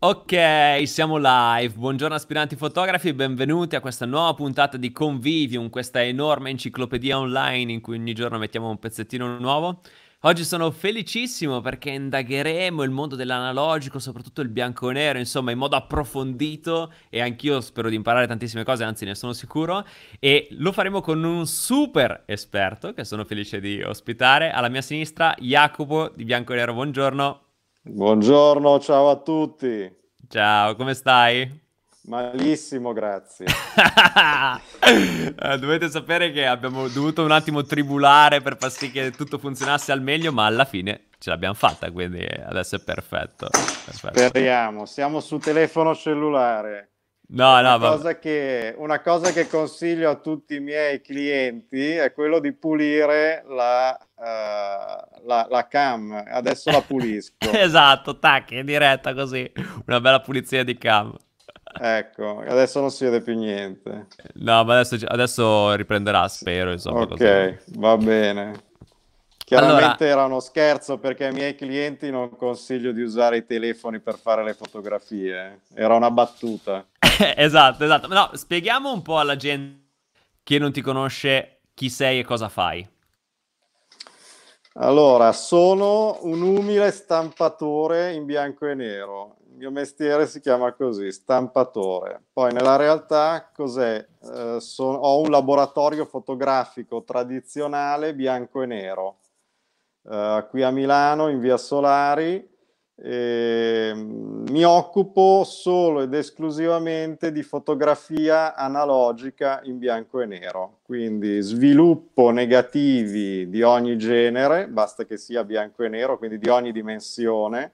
Ok, siamo live. Buongiorno aspiranti fotografi e benvenuti a questa nuova puntata di Convivium, questa enorme enciclopedia online in cui ogni giorno mettiamo un pezzettino nuovo. Oggi sono felicissimo perché indagheremo il mondo dell'analogico, soprattutto il bianco e nero, insomma, in modo approfondito e anch'io spero di imparare tantissime cose, anzi ne sono sicuro, e lo faremo con un super esperto che sono felice di ospitare. Alla mia sinistra Jacopo di Bianco e Nero, buongiorno. Buongiorno, ciao a tutti. Ciao, come stai? Malissimo, grazie. Eh, dovete sapere che abbiamo dovuto un attimo tribulare per far sì che tutto funzionasse al meglio, ma alla fine ce l'abbiamo fatta, quindi adesso è perfetto. perfetto. Speriamo, siamo su telefono cellulare. No, no, una, cosa che, una, cosa che, consiglio a tutti i miei clienti è quello di pulire la, uh, la, la cam. Adesso la pulisco. esatto, tac, in diretta così. Una bella pulizia di cam. Ecco, adesso non si vede più niente. No, ma adesso, adesso riprenderà, spero. Insomma, ok, così. va bene. Chiaramente allora, era uno scherzo perché ai miei clienti non consiglio di usare i telefoni per fare le fotografie. Eh. Era una battuta. esatto, esatto. No, spieghiamo un po' alla gente che non ti conosce chi sei e cosa fai. Allora, sono un umile stampatore in bianco e nero. Il mio mestiere si chiama così, stampatore. Poi nella realtà cos'è? Eh, so- ho un laboratorio fotografico tradizionale bianco e nero eh, qui a Milano, in via Solari. E, mm, mi occupo solo ed esclusivamente di fotografia analogica in bianco e nero, quindi sviluppo negativi di ogni genere, basta che sia bianco e nero, quindi di ogni dimensione.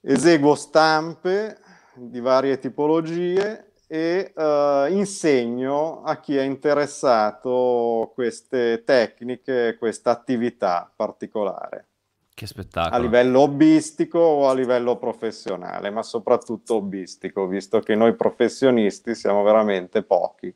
Eseguo stampe di varie tipologie e eh, insegno a chi è interessato queste tecniche, questa attività particolare. Che spettacolo. A livello hobbistico o a livello professionale, ma soprattutto hobbistico, visto che noi professionisti siamo veramente pochi.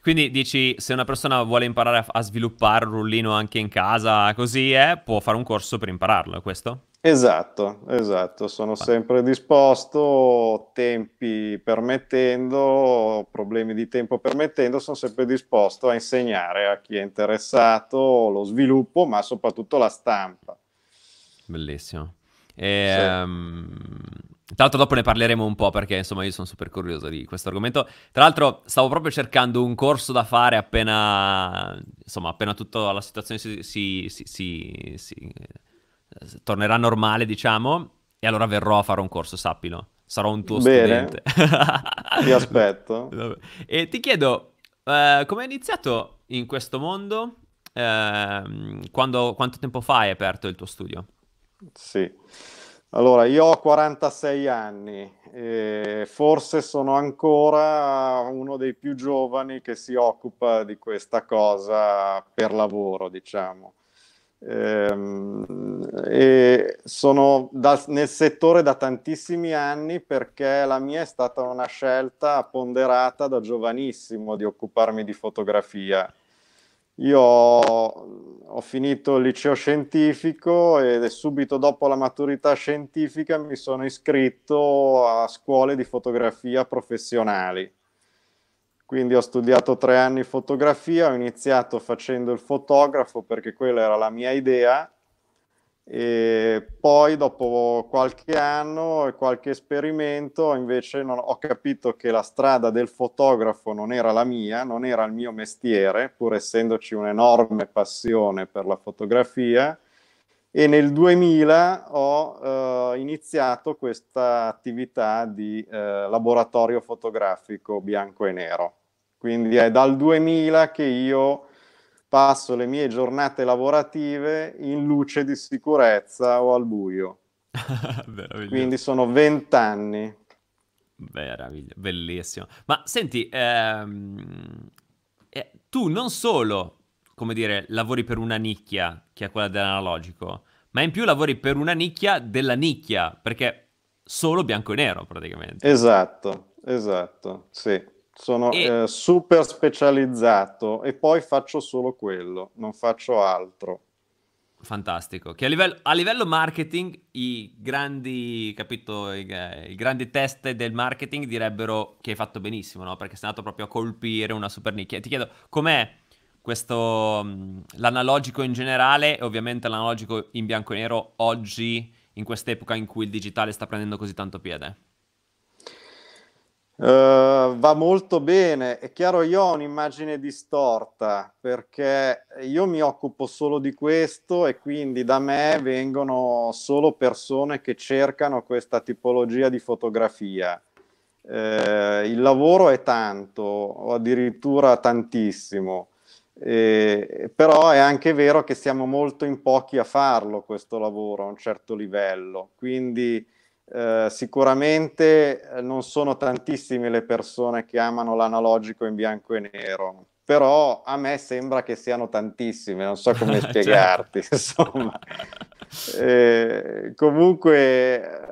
Quindi dici, se una persona vuole imparare a, sviluppare un rullino anche in casa, così è, può fare un corso per impararlo, è questo? Esatto, esatto, sono ah. sempre disposto, tempi permettendo, problemi di tempo permettendo, sono sempre disposto a insegnare a chi è interessato lo sviluppo, ma soprattutto la stampa. Bellissimo. E, sì. um, ehm, tra l'altro dopo ne parleremo un po' perché insomma io sono super curioso di questo argomento. Tra l'altro stavo proprio cercando un corso da fare appena, insomma, appena tutta la situazione si, si, si, si tornerà normale, diciamo, e allora verrò a fare un corso, sappilo. Sarò un tuo Bene. studente. ti aspetto. E ti chiedo, eh, come hai iniziato in questo mondo? Eh, quando, quanto tempo fa hai aperto il tuo studio? Sì. Allora, io ho 46 anni e forse sono ancora uno dei più giovani che si occupa di questa cosa per lavoro, diciamo. Ehm, e sono da, nel settore da tantissimi anni perché la mia è stata una scelta ponderata da giovanissimo di occuparmi di fotografia. Io ho finito il liceo scientifico e subito dopo la maturità scientifica mi sono iscritto a scuole di fotografia professionali quindi ho studiato tre anni fotografia, ho iniziato facendo il fotografo perché quella era la mia idea e poi dopo qualche anno e qualche esperimento invece non, ho capito che la strada del fotografo non era la mia, non era il mio mestiere, pur essendoci un'enorme passione per la fotografia e nel 2000 ho eh, iniziato questa attività di eh, laboratorio fotografico bianco e nero. Quindi è dal 2000 che io passo le mie giornate lavorative in luce di sicurezza o al buio. Quindi sono 20 anni. Meraviglia, bellissimo. Ma senti, ehm, eh, tu non solo, come dire, lavori per una nicchia, che è quella dell'analogico, ma in più lavori per una nicchia della nicchia, perché solo bianco e nero praticamente. Esatto, esatto, sì sono e... eh, super specializzato e poi faccio solo quello, non faccio altro. Fantastico. Che a livello, a livello marketing, i grandi, capito, i, eh, i, grandi test del marketing direbbero che hai fatto benissimo, no? Perché sei andato proprio a colpire una super nicchia. Ti chiedo, com'è questo, mm, l'analogico in generale e ovviamente l'analogico in bianco e nero oggi, in quest'epoca in cui il digitale sta prendendo così tanto piede? Uh, va molto bene, è chiaro io ho un'immagine distorta perché io mi occupo solo di questo e quindi da me vengono solo persone che cercano questa tipologia di fotografia. Eh, il lavoro è tanto, o addirittura tantissimo, eh, però è anche vero che siamo molto in pochi a farlo questo lavoro a un certo livello, quindi eh, sicuramente eh, non sono tantissime le persone che amano l'analogico in bianco e nero, però a me sembra che siano tantissime, non so come certo. spiegarti, insomma. Eh, comunque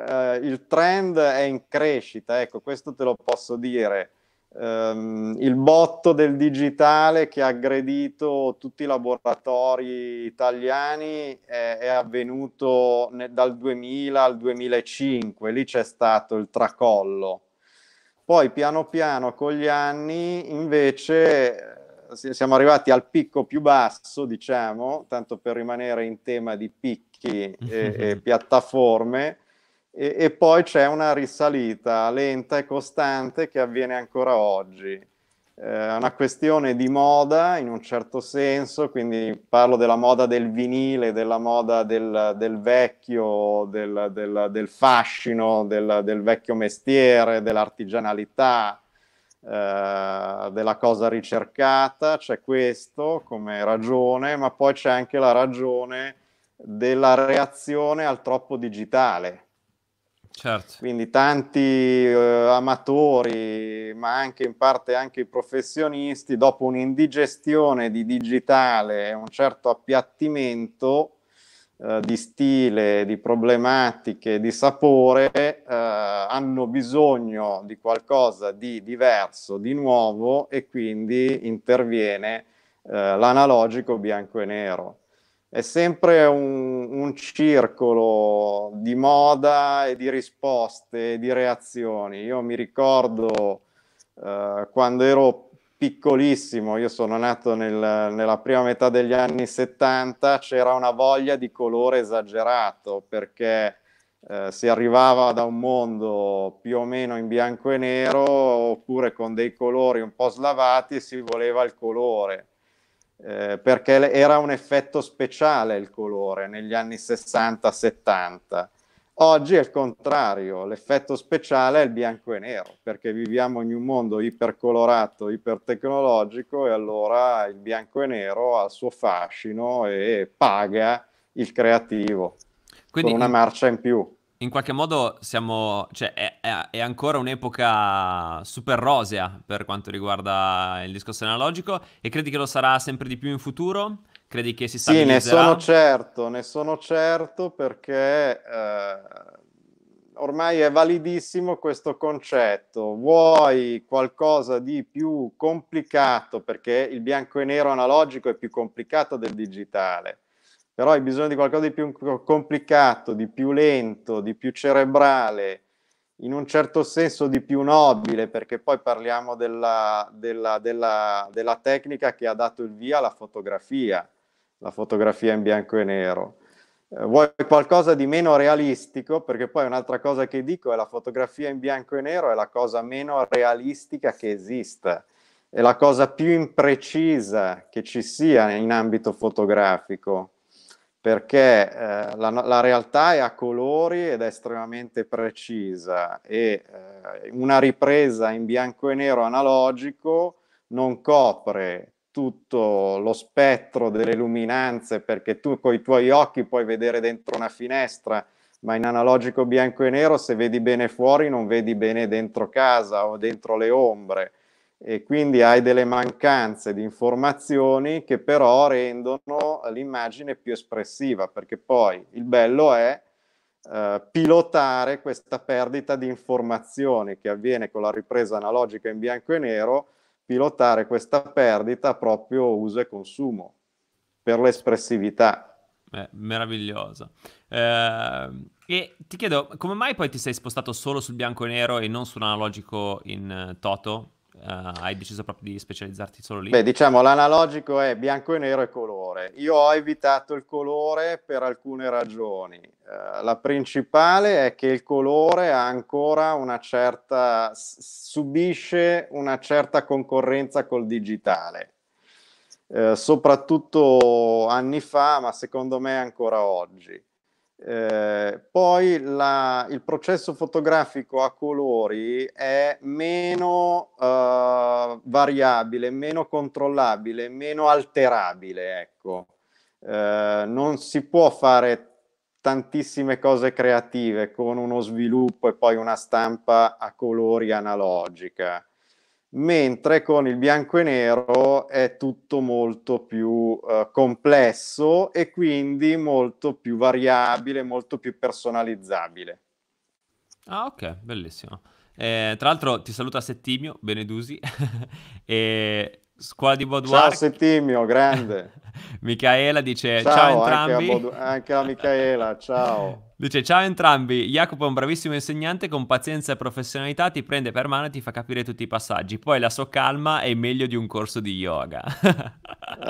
eh, il trend è in crescita, ecco, questo te lo posso dire ehm, il botto del digitale che ha aggredito tutti i laboratori italiani è, è avvenuto ne, dal 2000 al 2005, lì c'è stato il tracollo. Poi piano piano con gli anni invece eh, siamo arrivati al picco più basso, diciamo, tanto per rimanere in tema di picchi e, e piattaforme, e, e poi c'è una risalita lenta e costante che avviene ancora oggi. Eh, è una questione di moda in un certo senso, quindi parlo della moda del vinile, della moda del, del vecchio, del, del, del fascino, del, vecchio mestiere, dell'artigianalità, eh, della cosa ricercata. C'è questo come ragione, ma poi c'è anche la ragione della reazione al troppo digitale Certo. Quindi tanti eh, amatori, ma anche in parte anche i professionisti, dopo un'indigestione di digitale e un certo appiattimento eh, di stile, di problematiche, di sapore, eh, hanno bisogno di qualcosa di diverso, di nuovo e quindi interviene eh, l'analogico bianco e nero è sempre un, un, circolo di moda e di risposte e di reazioni. Io mi ricordo eh, quando ero piccolissimo, io sono nato nel, nella prima metà degli anni 70, c'era una voglia di colore esagerato perché eh, si arrivava da un mondo più o meno in bianco e nero oppure con dei colori un po' slavati e si voleva il colore eh, perché era un effetto speciale il colore negli anni 60-70. Oggi è il contrario, l'effetto speciale è il bianco e nero, perché viviamo in un mondo ipercolorato, ipertecnologico e allora il bianco e nero ha il suo fascino e paga il creativo Quindi, con una marcia in più in qualche modo siamo, cioè, è, è, ancora un'epoca super rosea per quanto riguarda il discorso analogico e credi che lo sarà sempre di più in futuro? Credi che si stabilizzerà? Sì, ne sono certo, ne sono certo perché eh, ormai è validissimo questo concetto. Vuoi qualcosa di più complicato perché il bianco e nero analogico è più complicato del digitale però hai bisogno di qualcosa di più complicato, di più lento, di più cerebrale, in un certo senso di più nobile, perché poi parliamo della, della, della, della tecnica che ha dato il via alla fotografia, la fotografia in bianco e nero. Eh, vuoi qualcosa di meno realistico, perché poi un'altra cosa che dico è la fotografia in bianco e nero è la cosa meno realistica che esista, è la cosa più imprecisa che ci sia in ambito fotografico perché eh, la, la, realtà è a colori ed è estremamente precisa e eh, una ripresa in bianco e nero analogico non copre tutto lo spettro delle luminanze perché tu con i tuoi occhi puoi vedere dentro una finestra ma in analogico bianco e nero se vedi bene fuori non vedi bene dentro casa o dentro le ombre e quindi hai delle mancanze di informazioni che però rendono l'immagine più espressiva, perché poi il bello è eh, pilotare questa perdita di informazioni che avviene con la ripresa analogica in bianco e nero, pilotare questa perdita proprio uso e consumo per l'espressività. Eh, meraviglioso. Eh, e ti chiedo, come mai poi ti sei spostato solo sul bianco e nero e non sull'analogico in eh, toto? Uh, hai deciso proprio di specializzarti solo lì? Beh, diciamo l'analogico è bianco e nero e colore. Io ho evitato il colore per alcune ragioni. Uh, la principale è che il colore ha ancora una certa subisce una certa concorrenza col digitale. Uh, soprattutto anni fa, ma secondo me ancora oggi. Eh, poi la, il processo fotografico a colori è meno eh, variabile, meno controllabile, meno alterabile. Ecco. Eh, non si può fare tantissime cose creative con uno sviluppo e poi una stampa a colori analogica mentre con il bianco e nero è tutto molto più eh, complesso e quindi molto più variabile, molto più personalizzabile. Ah, ok, bellissimo. Eh, tra l'altro ti saluta Settimio Benedusi e Scuola di Boudoir. Ciao Settimio, grande. Micaela dice ciao, ciao entrambi. Anche, Bod- anche la Micaela, ciao. Dice ciao entrambi, Jacopo è un bravissimo insegnante, con pazienza e professionalità ti prende per mano e ti fa capire tutti i passaggi, poi la sua calma è meglio di un corso di yoga.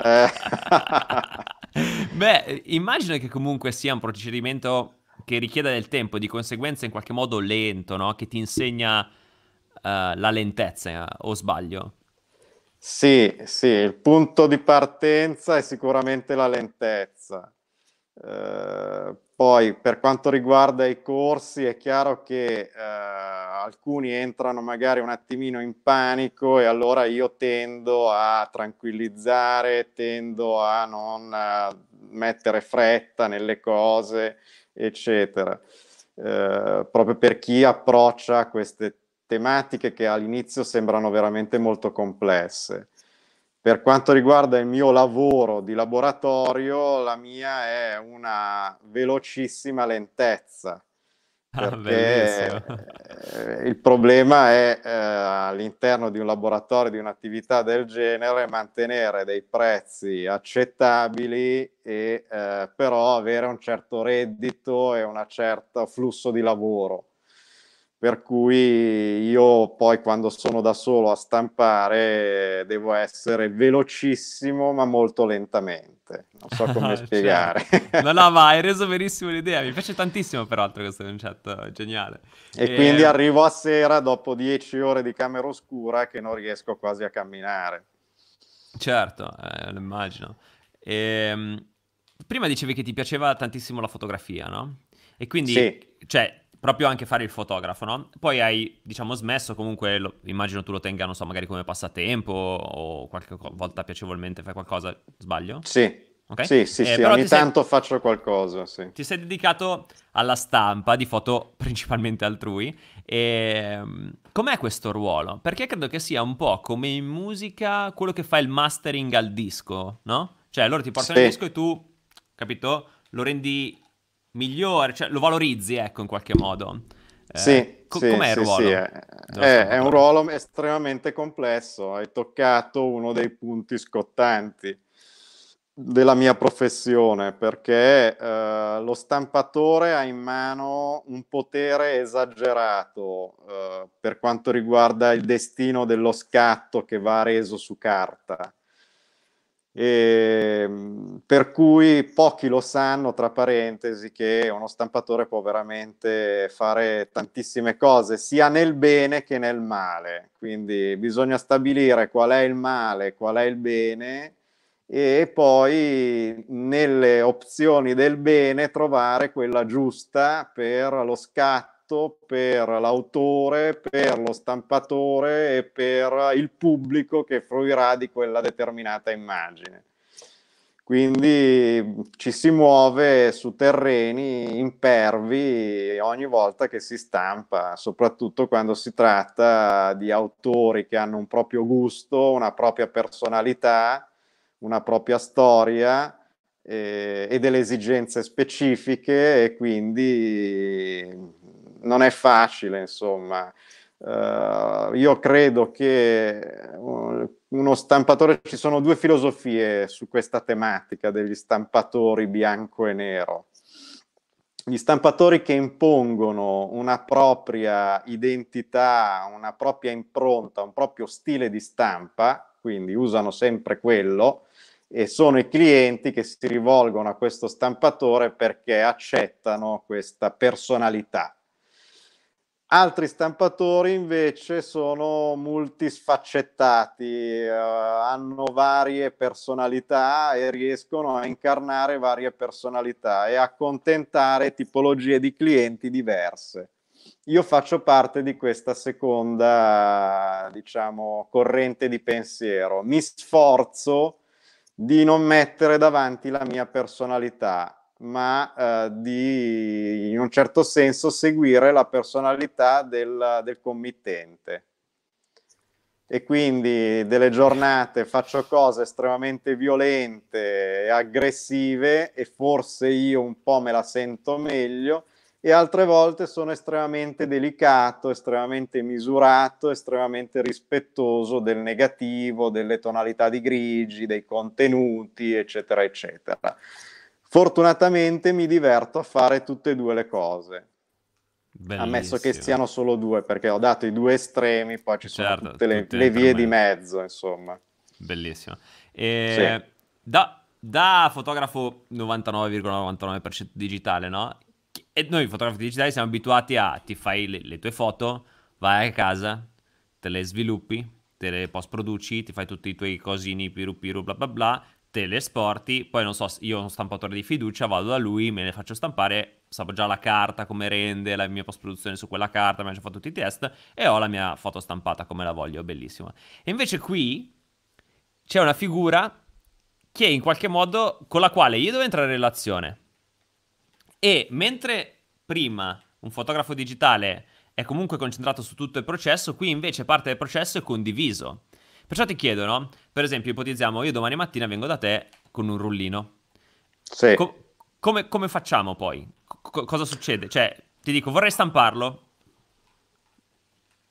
eh. Beh, immagino che comunque sia un procedimento che richieda del tempo, di conseguenza in qualche modo lento, no? che ti insegna uh, la lentezza, eh, o sbaglio? Sì, sì, il punto di partenza è sicuramente la lentezza. Eh, poi per quanto riguarda i corsi è chiaro che eh, alcuni entrano magari un attimino in panico e allora io tendo a tranquillizzare, tendo a non a eh, mettere fretta nelle cose, eccetera. Eh, proprio per chi approccia queste tematiche che all'inizio sembrano veramente molto complesse. Per quanto riguarda il mio lavoro di laboratorio, la mia è una velocissima lentezza. Ah, perché ah, il problema è eh, all'interno di un laboratorio, di un'attività del genere, mantenere dei prezzi accettabili e eh, però avere un certo reddito e un certo flusso di lavoro per cui io poi quando sono da solo a stampare devo essere velocissimo ma molto lentamente. Non so come cioè, spiegare. Cioè, no, no, ma hai reso verissimo l'idea, mi piace tantissimo peraltro questo concetto, geniale. E, e, quindi ehm, arrivo a sera dopo dieci ore di camera oscura che non riesco quasi a camminare. Certo, eh, lo immagino. E, ehm, prima dicevi che ti piaceva tantissimo la fotografia, no? E quindi, sì. cioè, proprio anche fare il fotografo, no? Poi hai, diciamo, smesso, comunque lo, immagino tu lo tenga, non so, magari come passatempo o qualche volta piacevolmente fai qualcosa, sbaglio? Sì. Okay? Sì, sì, eh, sì, ogni tanto sei... faccio qualcosa, sì. Ti sei dedicato alla stampa di foto principalmente altrui e ehm, com'è questo ruolo? Perché credo che sia un po' come in musica quello che fa il mastering al disco, no? Cioè loro ti portano sì. il disco e tu, capito? Lo rendi migliore, cioè lo valorizzi, ecco, in qualche modo. Eh, sì, co- sì, com'è il ruolo? Sì, sì. È, è un ruolo estremamente complesso, hai toccato uno dei punti scottanti della mia professione perché eh, lo stampatore ha in mano un potere esagerato eh, per quanto riguarda il destino dello scatto che va reso su carta e, ehm, per cui pochi lo sanno, tra parentesi, che uno stampatore può veramente fare tantissime cose, sia nel bene che nel male. Quindi bisogna stabilire qual è il male, qual è il bene e poi nelle opzioni del bene trovare quella giusta per lo scatto piatto per l'autore, per lo stampatore e per il pubblico che fruirà di quella determinata immagine. Quindi mm, ci si muove su terreni impervi ogni volta che si stampa, soprattutto quando si tratta di autori che hanno un proprio gusto, una propria personalità, una propria storia e, eh, e delle esigenze specifiche e quindi non è facile, insomma. Uh, io credo che eh, uno stampatore, ci sono due filosofie su questa tematica degli stampatori bianco e nero. Gli stampatori che impongono una propria identità, una propria impronta, un proprio stile di stampa, quindi usano sempre quello, e sono i clienti che si rivolgono a questo stampatore perché accettano questa personalità Altri stampatori invece sono multisfaccettati, eh, hanno varie personalità e riescono a incarnare varie personalità e accontentare tipologie di clienti diverse. Io faccio parte di questa seconda, diciamo, corrente di pensiero. Mi sforzo di non mettere davanti la mia personalità ma eh, di in un certo senso seguire la personalità del, del committente. E quindi delle giornate faccio cose estremamente violente e aggressive e forse io un po' me la sento meglio e altre volte sono estremamente delicato, estremamente misurato, estremamente rispettoso del negativo, delle tonalità di grigi, dei contenuti, eccetera, eccetera. Fortunatamente mi diverto a fare tutte e due le cose. Bellissimo. Ammesso che siano solo due, perché ho dato i due estremi, poi ci certo, sono tutte le, tutte le vie di mezzo, insomma. Bellissimo. E... Sì. Da, da fotografo 99,99% digitale, no? E noi fotografi digitali siamo abituati a ti fai le, le, tue foto, vai a casa, te le sviluppi, te le post produci, ti fai tutti i tuoi cosini piru piru bla bla bla, te le esporti, poi non so, io ho un stampatore di fiducia, vado da lui, me le faccio stampare, sapevo già la carta, come rende, la mia post-produzione su quella carta, mi ha già fatto tutti i test e ho la mia foto stampata come la voglio, bellissima. E invece qui c'è una figura che in qualche modo con la quale io devo entrare in relazione. E mentre prima un fotografo digitale è comunque concentrato su tutto il processo, qui invece parte del processo è condiviso. Perciò ti chiedo, no? Per esempio, ipotizziamo, io domani mattina vengo da te con un rullino. Sì. Co- come, come, facciamo poi? Co- cosa succede? Cioè, ti dico, vorrei stamparlo.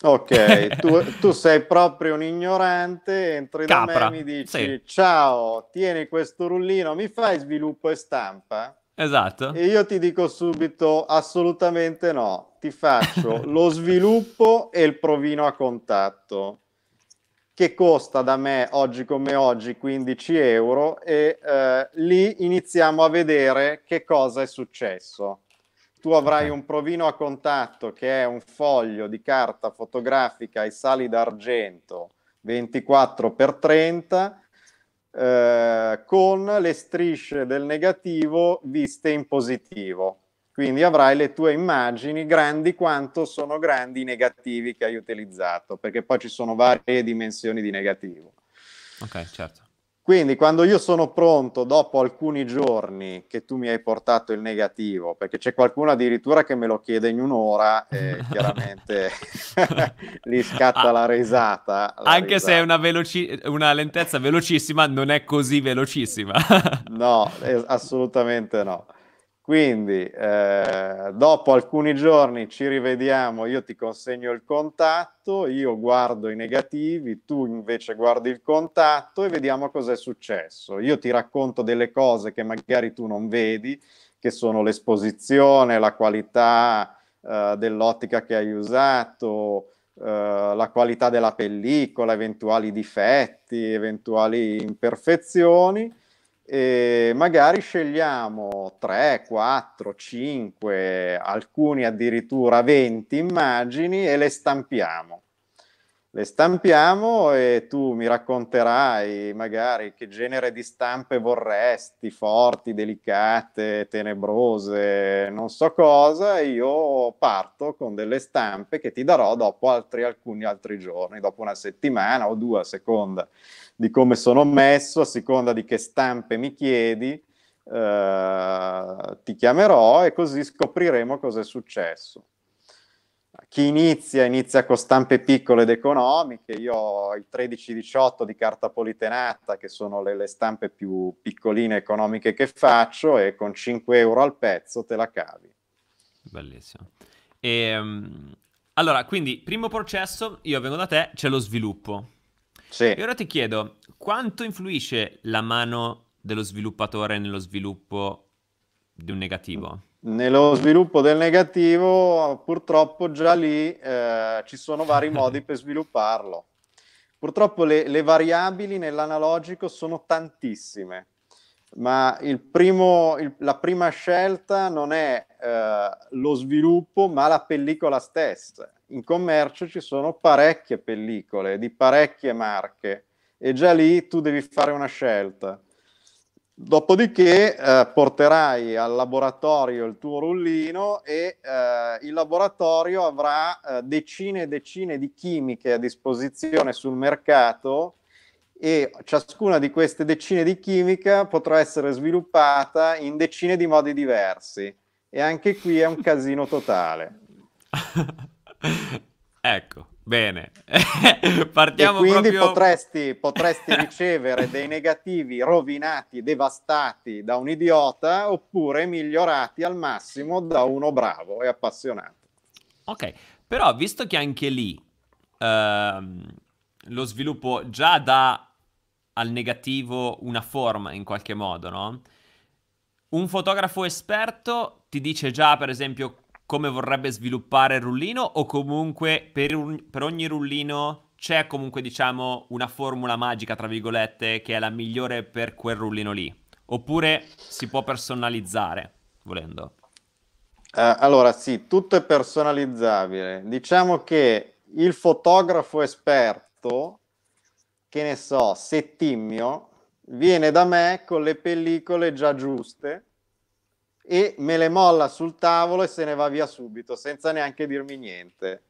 Ok, tu, tu, sei proprio un ignorante, entri Capra, da me e mi dici sì. ciao, tieni questo rullino, mi fai sviluppo e stampa? Esatto. E io ti dico subito assolutamente no, ti faccio lo sviluppo e il provino a contatto che costa da me oggi come oggi 15 euro e eh, lì iniziamo a vedere che cosa è successo. Tu avrai un provino a contatto che è un foglio di carta fotografica ai sali d'argento 24x30 eh, con le strisce del negativo viste in positivo. Quindi avrai le tue immagini grandi quanto sono grandi i negativi che hai utilizzato, perché poi ci sono varie dimensioni di negativo. Ok, certo. Quindi quando io sono pronto dopo alcuni giorni che tu mi hai portato il negativo, perché c'è qualcuno addirittura che me lo chiede in un'ora e chiaramente lì scatta ah, la risata. La anche risata. se è una, veloci- una, lentezza velocissima, non è così velocissima. no, assolutamente no. Quindi eh, dopo alcuni giorni ci rivediamo, io ti consegno il contatto, io guardo i negativi, tu invece guardi il contatto e vediamo cosa è successo. Io ti racconto delle cose che magari tu non vedi, che sono l'esposizione, la qualità eh, dell'ottica che hai usato, eh, la qualità della pellicola, eventuali difetti, eventuali imperfezioni e magari scegliamo 3, 4, 5, alcuni addirittura 20 immagini e le stampiamo. Le stampiamo e tu mi racconterai magari che genere di stampe vorresti, forti, delicate, tenebrose, non so cosa, io parto con delle stampe che ti darò dopo altri, alcuni altri giorni, dopo una settimana o due a seconda di come sono messo, a seconda di che stampe mi chiedi, eh, ti chiamerò e così scopriremo cosa è successo. Chi inizia, inizia con stampe piccole ed economiche, io ho il 13-18 di carta politenata, che sono le, le stampe più piccoline economiche che faccio, e con 5 euro al pezzo te la cavi. Bellissimo. E, ehm, allora, quindi, primo processo, io vengo da te, c'è lo sviluppo. Sì. E ora ti chiedo, quanto influisce la mano dello sviluppatore nello sviluppo di un negativo? Nello sviluppo del negativo, purtroppo già lì eh, ci sono vari modi per svilupparlo. Purtroppo le, le variabili nell'analogico sono tantissime ma il primo, il, la prima scelta non è eh, lo sviluppo, ma la pellicola stessa in commercio ci sono parecchie pellicole di parecchie marche e già lì tu devi fare una scelta. Dopodiché eh, porterai al laboratorio il tuo rullino e eh, il laboratorio avrà eh, decine e decine di chimiche a disposizione sul mercato e ciascuna di queste decine di chimiche potrà essere sviluppata in decine di modi diversi e anche qui è un casino totale. ecco, bene. Partiamo e quindi proprio... potresti, potresti ricevere dei negativi rovinati, devastati da un idiota oppure migliorati al massimo da uno bravo e appassionato. Ok, però visto che anche lì ehm, lo sviluppo già dà al negativo una forma in qualche modo, no? Un fotografo esperto ti dice già, per esempio, come vorrebbe sviluppare il rullino o comunque per, un, per ogni rullino c'è comunque diciamo una formula magica tra virgolette che è la migliore per quel rullino lì? Oppure si può personalizzare volendo? Uh, allora sì, tutto è personalizzabile. Diciamo che il fotografo esperto, che ne so, Settimio, viene da me con le pellicole già giuste e me le molla sul tavolo e se ne va via subito, senza neanche dirmi niente.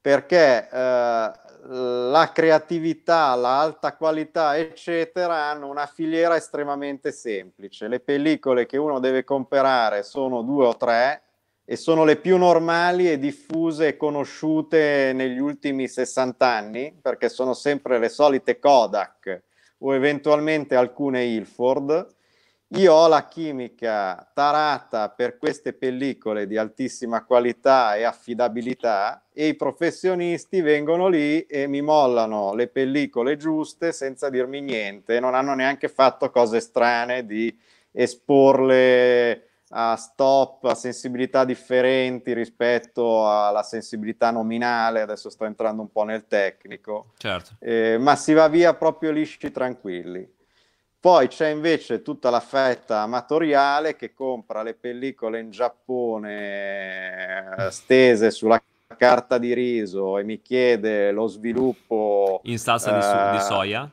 Perché eh, la creatività, l'alta qualità, eccetera, hanno una filiera estremamente semplice. Le pellicole che uno deve comprare sono due o tre e sono le più normali e diffuse e conosciute negli ultimi 60 anni, perché sono sempre le solite Kodak o eventualmente alcune Ilford io ho la chimica tarata per queste pellicole di altissima qualità e affidabilità e i professionisti vengono lì e mi mollano le pellicole giuste senza dirmi niente, non hanno neanche fatto cose strane di esporle a stop, a sensibilità differenti rispetto alla sensibilità nominale, adesso sto entrando un po' nel tecnico, certo. eh, ma si va via proprio lisci tranquilli. Poi c'è invece tutta la fetta amatoriale che compra le pellicole in Giappone eh, stese sulla carta di riso e mi chiede lo sviluppo in salsa eh, di, so- di, eh, soia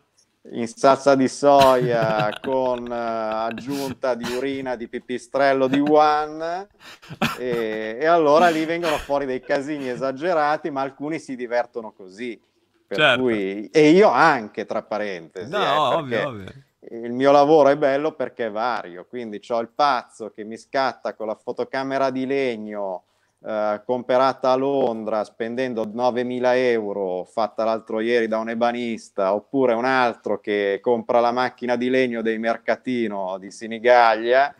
in salsa di soia con eh, aggiunta di urina di pipistrello di Wuhan e, e, allora lì vengono fuori dei casini esagerati ma alcuni si divertono così certo. cui, e io anche tra parentesi no eh, ovvio ovvio il mio lavoro è bello perché è vario, quindi ho il pazzo che mi scatta con la fotocamera di legno eh, comperata a Londra spendendo 9.000 euro, fatta l'altro ieri da un ebanista, oppure un altro che compra la macchina di legno dei mercatino di Sinigaglia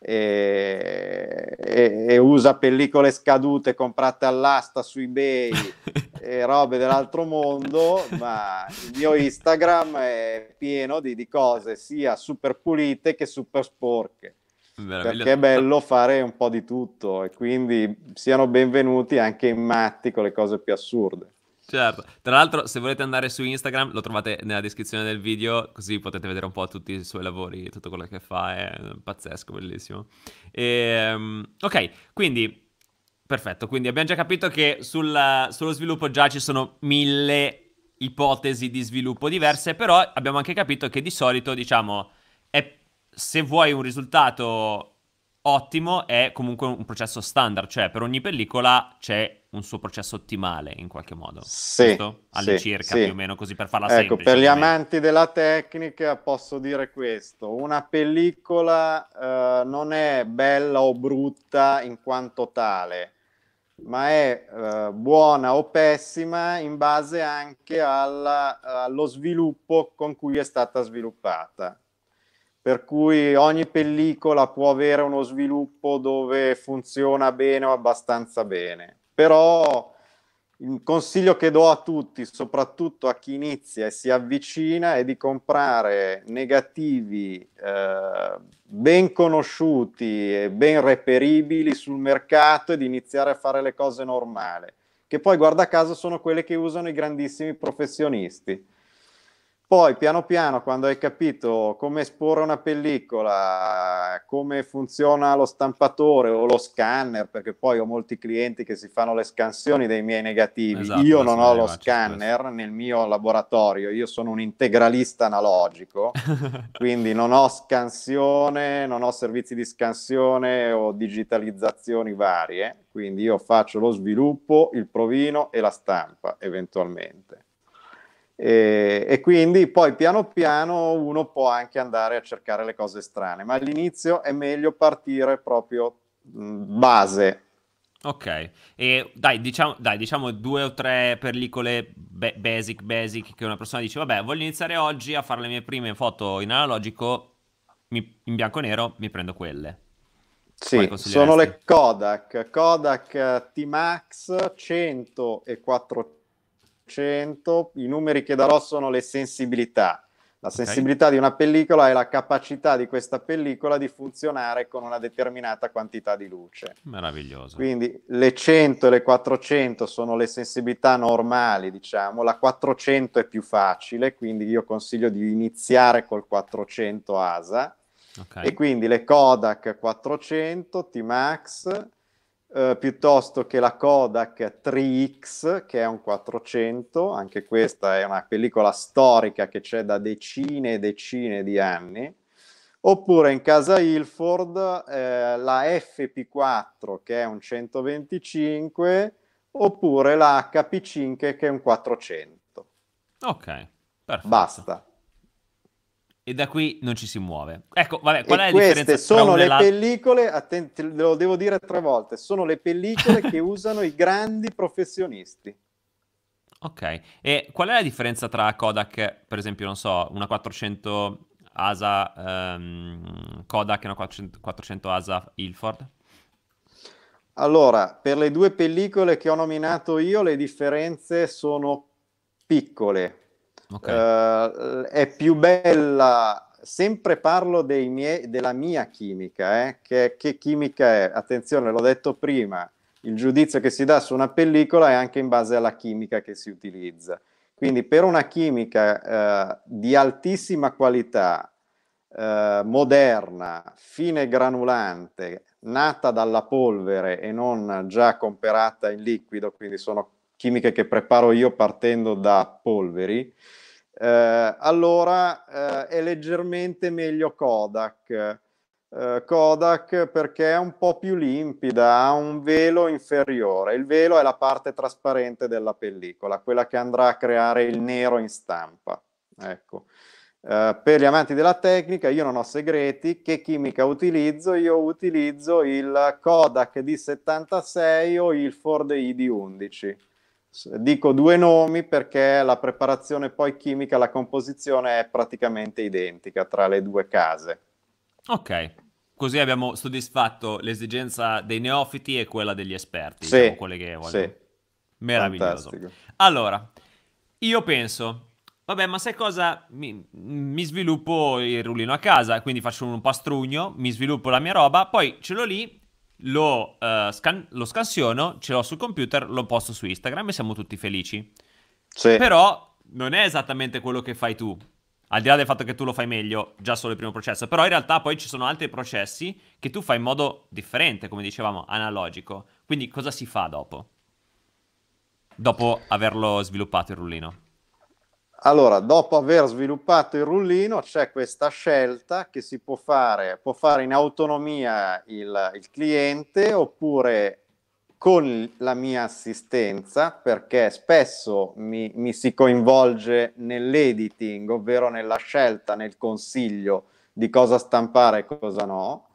e, e, e, usa pellicole scadute comprate all'asta su eBay e robe dell'altro mondo, ma il mio Instagram è pieno di, di cose sia super pulite che super sporche. Perché è bello fare un po' di tutto e quindi siano benvenuti anche i matti con le cose più assurde. Certo, tra l'altro se volete andare su Instagram lo trovate nella descrizione del video così potete vedere un po' tutti i suoi lavori, tutto quello che fa, è pazzesco, bellissimo. E, ehm, ok, quindi perfetto, quindi abbiamo già capito che sulla, sullo sviluppo già ci sono mille ipotesi di sviluppo diverse, però abbiamo anche capito che di solito diciamo è, se vuoi un risultato ottimo è comunque un processo standard, cioè per ogni pellicola c'è un suo processo ottimale in qualche modo. Sì. All'incirca sì, più o meno così per farla ecco, semplice. Ecco, per gli amanti della tecnica posso dire questo, una pellicola eh, non è bella o brutta in quanto tale, ma è eh, buona o pessima in base anche alla, allo sviluppo con cui è stata sviluppata per cui ogni pellicola può avere uno sviluppo dove funziona bene o abbastanza bene. Però il consiglio che do a tutti, soprattutto a chi inizia e si avvicina, è di comprare negativi eh, ben conosciuti e ben reperibili sul mercato e di iniziare a fare le cose normali, che poi guarda caso sono quelle che usano i grandissimi professionisti poi piano piano, quando hai capito come esporre una pellicola, come funziona lo stampatore o lo scanner, perché poi ho molti clienti che si fanno le scansioni dei miei negativi. Esatto, io non ho lo scanner questo. nel mio laboratorio, io sono un integralista analogico, quindi non ho scansione, non ho servizi di scansione o digitalizzazioni varie, quindi io faccio lo sviluppo, il provino e la stampa eventualmente. E, e, quindi poi piano piano uno può anche andare a cercare le cose strane, ma all'inizio è meglio partire proprio mh, base. Ok, e dai diciamo, dai, diciamo due o tre pellicole basic, basic, che una persona dice, vabbè, voglio iniziare oggi a fare le mie prime foto in analogico, mi, in bianco e nero, mi prendo quelle. Sì, sono le Kodak, Kodak T-Max 100 e 400 i numeri che darò sono le sensibilità. La sensibilità okay. di una pellicola è la capacità di questa pellicola di funzionare con una determinata quantità di luce. Meraviglioso. Quindi le 100 e le 400 sono le sensibilità normali, diciamo, la 400 è più facile, quindi io consiglio di iniziare col 400 ASA. Okay. E quindi le Kodak 400, T-Max, eh, piuttosto che la Kodak 3X che è un 400, anche questa è una pellicola storica che c'è da decine e decine di anni, oppure in casa Ilford eh, la FP4 che è un 125 oppure la HP5 che è un 400. Ok, perfetto. Basta e da qui non ci si muove. Ecco, vabbè, qual e è la differenza? Sono le pellicole, attenti, lo devo dire tre volte, sono le pellicole che usano i grandi professionisti. Ok, e qual è la differenza tra Kodak, per esempio, non so, una 400 ASA ehm, Kodak e una 400, 400 ASA Ilford? Allora, per le due pellicole che ho nominato io, le differenze sono piccole, Okay. Uh, è più bella, sempre parlo miei, della mia chimica, eh? che, che chimica è? Attenzione, l'ho detto prima, il giudizio che si dà su una pellicola è anche in base alla chimica che si utilizza. Quindi per una chimica eh, di altissima qualità, eh, moderna, fine granulante, nata dalla polvere e non già comperata in liquido, quindi sono chimiche che preparo io partendo da polveri, eh, allora eh, è leggermente meglio Kodak. Eh, Kodak perché è un po' più limpida, ha un velo inferiore. Il velo è la parte trasparente della pellicola, quella che andrà a creare il nero in stampa. Ecco. Uh, per gli amanti della tecnica, io non ho segreti, che chimica utilizzo? Io utilizzo il Kodak D76 o il Ford ID11. Dico due nomi perché la preparazione poi chimica, la composizione è praticamente identica tra le due case. Ok, così abbiamo soddisfatto l'esigenza dei neofiti e quella degli esperti, sì, diciamo, quelle che Sì. Meraviglioso. Fantastico. Allora, io penso Vabbè, ma sai cosa? Mi, mi, sviluppo il rulino a casa, quindi faccio un pastrugno, mi sviluppo la mia roba, poi ce l'ho lì lo, uh, scan- lo scansiono, ce l'ho sul computer, lo posto su Instagram e siamo tutti felici. Sì. Però non è esattamente quello che fai tu. Al di là del fatto che tu lo fai meglio già solo il primo processo, però in realtà poi ci sono altri processi che tu fai in modo differente, come dicevamo, analogico. Quindi cosa si fa dopo? Dopo averlo sviluppato il rullino? Allora, dopo aver sviluppato il rullino, c'è questa scelta che si può fare, può fare in autonomia il, il cliente oppure con la mia assistenza, perché spesso mi, mi si coinvolge nell'editing, ovvero nella scelta, nel consiglio di cosa stampare e cosa no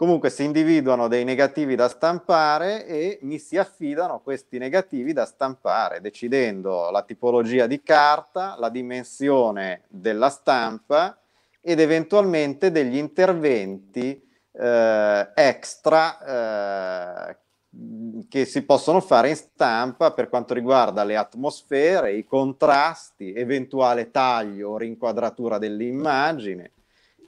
Comunque si individuano dei negativi da stampare e mi si affidano questi negativi da stampare, decidendo la tipologia di carta, la dimensione della stampa ed eventualmente degli interventi eh, extra eh, che si possono fare in stampa per quanto riguarda le atmosfere, i contrasti, eventuale taglio o rinquadratura dell'immagine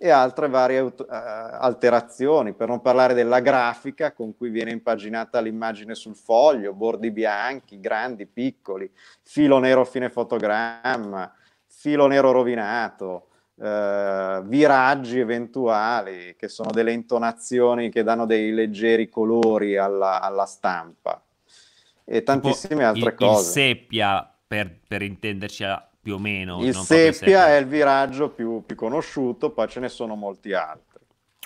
e altre varie uh, alterazioni, per non parlare della grafica con cui viene impaginata l'immagine sul foglio, bordi bianchi, grandi, piccoli, filo nero fine fotogramma, filo nero rovinato, uh, viraggi eventuali, che sono delle intonazioni che danno dei leggeri colori alla, alla stampa e tantissime altre il, cose. Il seppia, per, per intenderci, a più o meno. Il seppia, seppia, è il viraggio più, più, conosciuto, poi ce ne sono molti altri.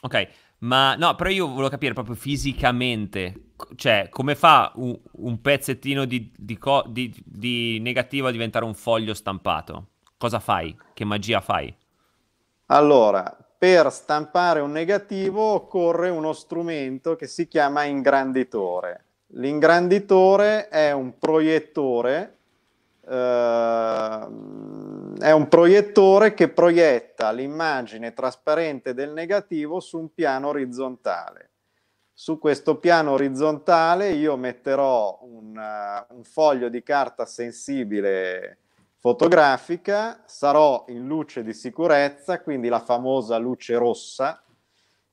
Ok, ma no, però io volevo capire proprio fisicamente, cioè come fa un, un pezzettino di, di, co- di, di negativo a diventare un foglio stampato? Cosa fai? Che magia fai? Allora, per stampare un negativo occorre uno strumento che si chiama ingranditore. L'ingranditore è un proiettore Ehm, è un proiettore che proietta l'immagine trasparente del negativo su un piano orizzontale. Su questo piano orizzontale io metterò un, uh, un foglio di carta sensibile fotografica, sarò in luce di sicurezza, quindi la famosa luce rossa,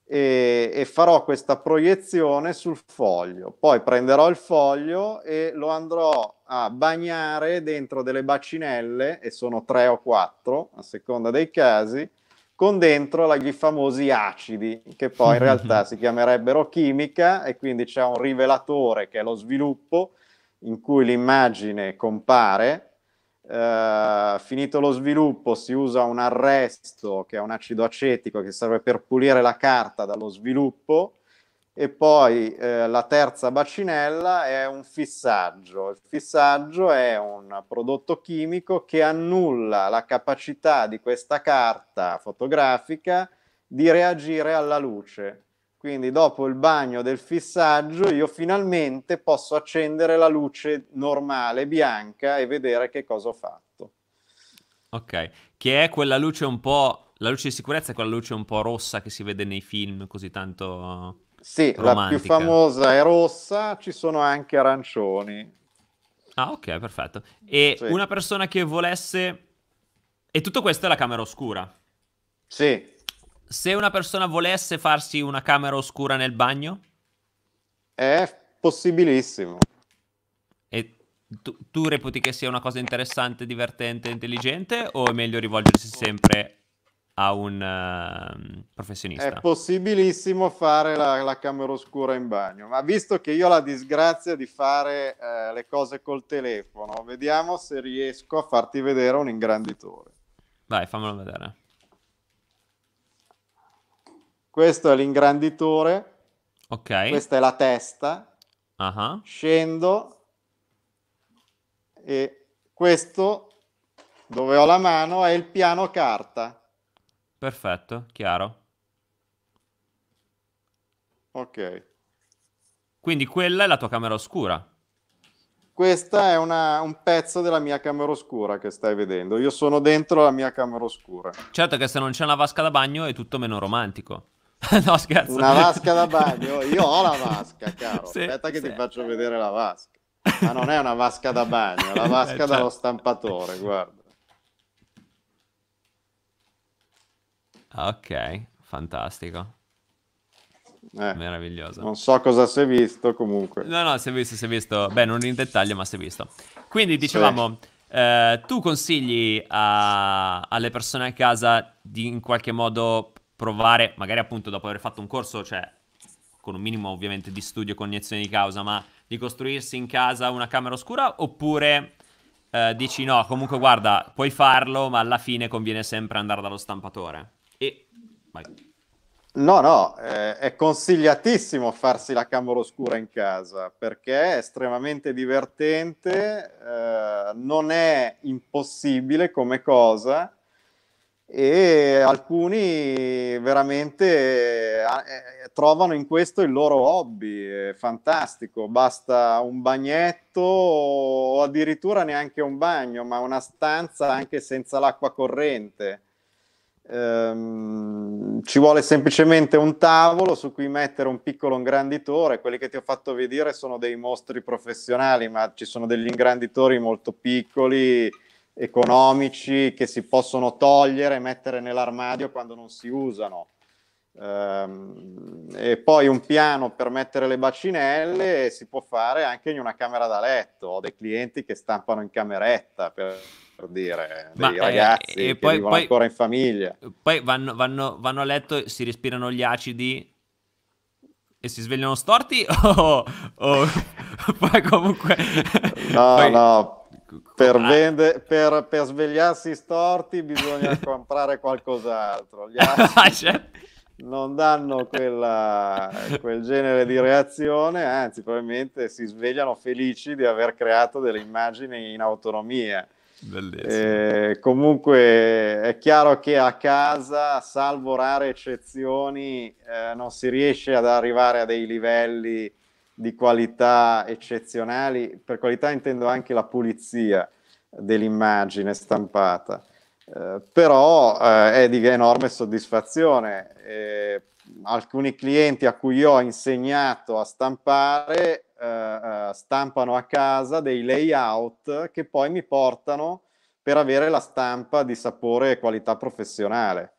e, e, farò questa proiezione sul foglio. Poi prenderò il foglio e lo andrò a bagnare dentro delle bacinelle, e sono tre o quattro a seconda dei casi, con dentro la, i famosi acidi, che poi in realtà si chiamerebbero chimica, e quindi c'è un rivelatore che è lo sviluppo, in cui l'immagine compare eh, finito lo sviluppo si usa un arresto che è un acido acetico che serve per pulire la carta dallo sviluppo e poi eh, la terza bacinella è un fissaggio. Il fissaggio è un prodotto chimico che annulla la capacità di questa carta fotografica di reagire alla luce. Quindi dopo il bagno del fissaggio io finalmente posso accendere la luce normale, bianca, e vedere che cosa ho fatto. Ok, che è quella luce un po'... La luce di sicurezza è quella luce un po' rossa che si vede nei film così tanto... Sì, romantica. la più famosa è rossa, ci sono anche arancioni. Ah, ok, perfetto. E sì. una persona che volesse... E tutto questo è la camera oscura. Sì. Se una persona volesse farsi una camera oscura nel bagno? È possibilissimo. E tu, tu reputi che sia una cosa interessante, divertente, intelligente o è meglio rivolgersi sempre a un uh, professionista. È possibilissimo fare la, la, camera oscura in bagno, ma visto che io ho la disgrazia di fare eh, le cose col telefono, vediamo se riesco a farti vedere un ingranditore. Vai, fammelo vedere. Questo è l'ingranditore. Ok. Questa è la testa. Uh-huh. Scendo. E questo, dove ho la mano, è il piano carta. Perfetto, chiaro. Ok. Quindi quella è la tua camera oscura. Questa è una, un pezzo della mia camera oscura che stai vedendo. Io sono dentro la mia camera oscura. Certo che se non c'è una vasca da bagno è tutto meno romantico. no, scherzo. Una vasca da bagno? Io ho la vasca, caro. Sì, Aspetta che sì. ti faccio vedere la vasca. Ma non è una vasca da bagno, è la eh, vasca certo. dallo stampatore, guarda. Ok, fantastico. Eh, Meraviglioso. Non so cosa si è visto comunque. No, no, si è visto, si è visto. Beh, non in dettaglio, ma si è visto. Quindi dicevamo, sì. eh, tu consigli a, alle persone a casa di in qualche modo provare, magari appunto dopo aver fatto un corso, cioè con un minimo ovviamente di studio e cognizione di causa, ma di costruirsi in casa una camera oscura oppure eh, dici no, comunque guarda, puoi farlo, ma alla fine conviene sempre andare dallo stampatore. E vai. No, no, eh, è consigliatissimo farsi la camera oscura in casa perché è estremamente divertente, eh, non è impossibile come cosa e alcuni veramente eh, eh, trovano in questo il loro hobby, è fantastico, basta un bagnetto o addirittura neanche un bagno, ma una stanza anche senza l'acqua corrente. Ehm, ci vuole semplicemente un tavolo su cui mettere un piccolo ingranditore, quelli che ti ho fatto vedere sono dei mostri professionali, ma ci sono degli ingranditori molto piccoli economici che si possono togliere e mettere nell'armadio quando non si usano. Ehm, e poi un piano per mettere le bacinelle si può fare anche in una camera da letto. Ho dei clienti che stampano in cameretta per, per dire Ma dei eh, ragazzi e poi, poi, ancora in famiglia. Poi vanno, vanno, vanno a letto, si respirano gli acidi e si svegliano storti o, o poi comunque... No, poi... no, per, ah. vende, per, per, svegliarsi storti bisogna comprare qualcos'altro. Gli altri ah, cioè. non danno quella, quel genere di reazione, anzi probabilmente si svegliano felici di aver creato delle immagini in autonomia. Eh, comunque è chiaro che a casa, salvo rare eccezioni, eh, non si riesce ad arrivare a dei livelli di qualità eccezionali, per qualità intendo anche la pulizia dell'immagine stampata, eh, però eh, è di enorme soddisfazione. Eh, alcuni clienti a cui ho insegnato a stampare eh, eh stampano a casa dei layout che poi mi portano per avere la stampa di sapore e qualità professionale.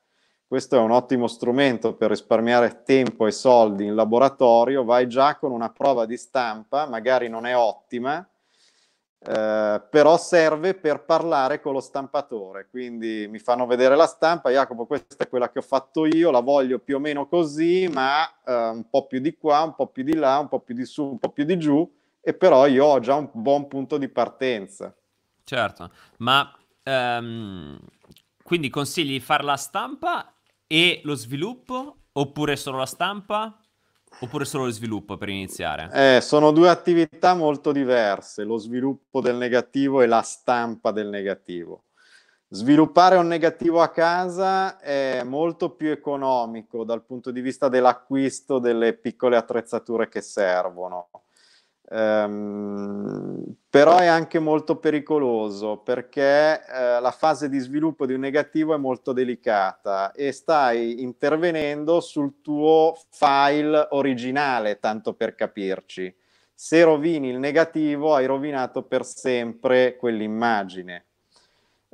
Questo è un ottimo strumento per risparmiare tempo e soldi in laboratorio, vai già con una prova di stampa, magari non è ottima, eh, però serve per parlare con lo stampatore, quindi mi fanno vedere la stampa, Jacopo questa è quella che ho fatto io, la voglio più o meno così, ma eh, un po' più di qua, un po' più di là, un po' più di su, un po' più di giù, e però io ho già un buon punto di partenza. Certo, ma ehm, quindi consigli di fare la stampa e lo sviluppo oppure solo la stampa? Oppure solo lo sviluppo per iniziare? Eh, sono due attività molto diverse, lo sviluppo del negativo e la stampa del negativo. Sviluppare un negativo a casa è molto più economico dal punto di vista dell'acquisto delle piccole attrezzature che servono. Um, però è anche molto pericoloso perché eh, la fase di sviluppo di un negativo è molto delicata e stai intervenendo sul tuo file originale, tanto per capirci. Se rovini il negativo, hai rovinato per sempre quell'immagine.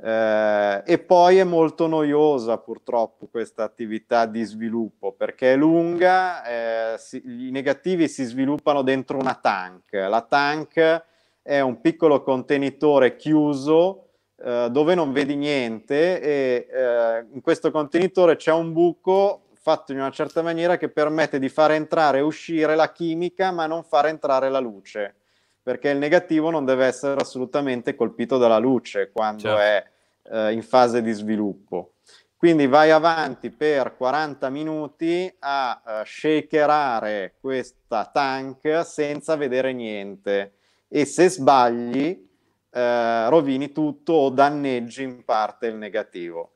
Eh, e poi è molto noiosa purtroppo questa attività di sviluppo perché è lunga, eh, si, i negativi si sviluppano dentro una tank. La tank è un piccolo contenitore chiuso eh, dove non vedi niente e eh, in questo contenitore c'è un buco fatto in una certa maniera che permette di far entrare e uscire la chimica ma non far entrare la luce perché il negativo non deve essere assolutamente colpito dalla luce quando certo. è eh, in fase di sviluppo. Quindi vai avanti per 40 minuti a eh, shakerare questa tank senza vedere niente e se sbagli eh, rovini tutto o danneggi in parte il negativo.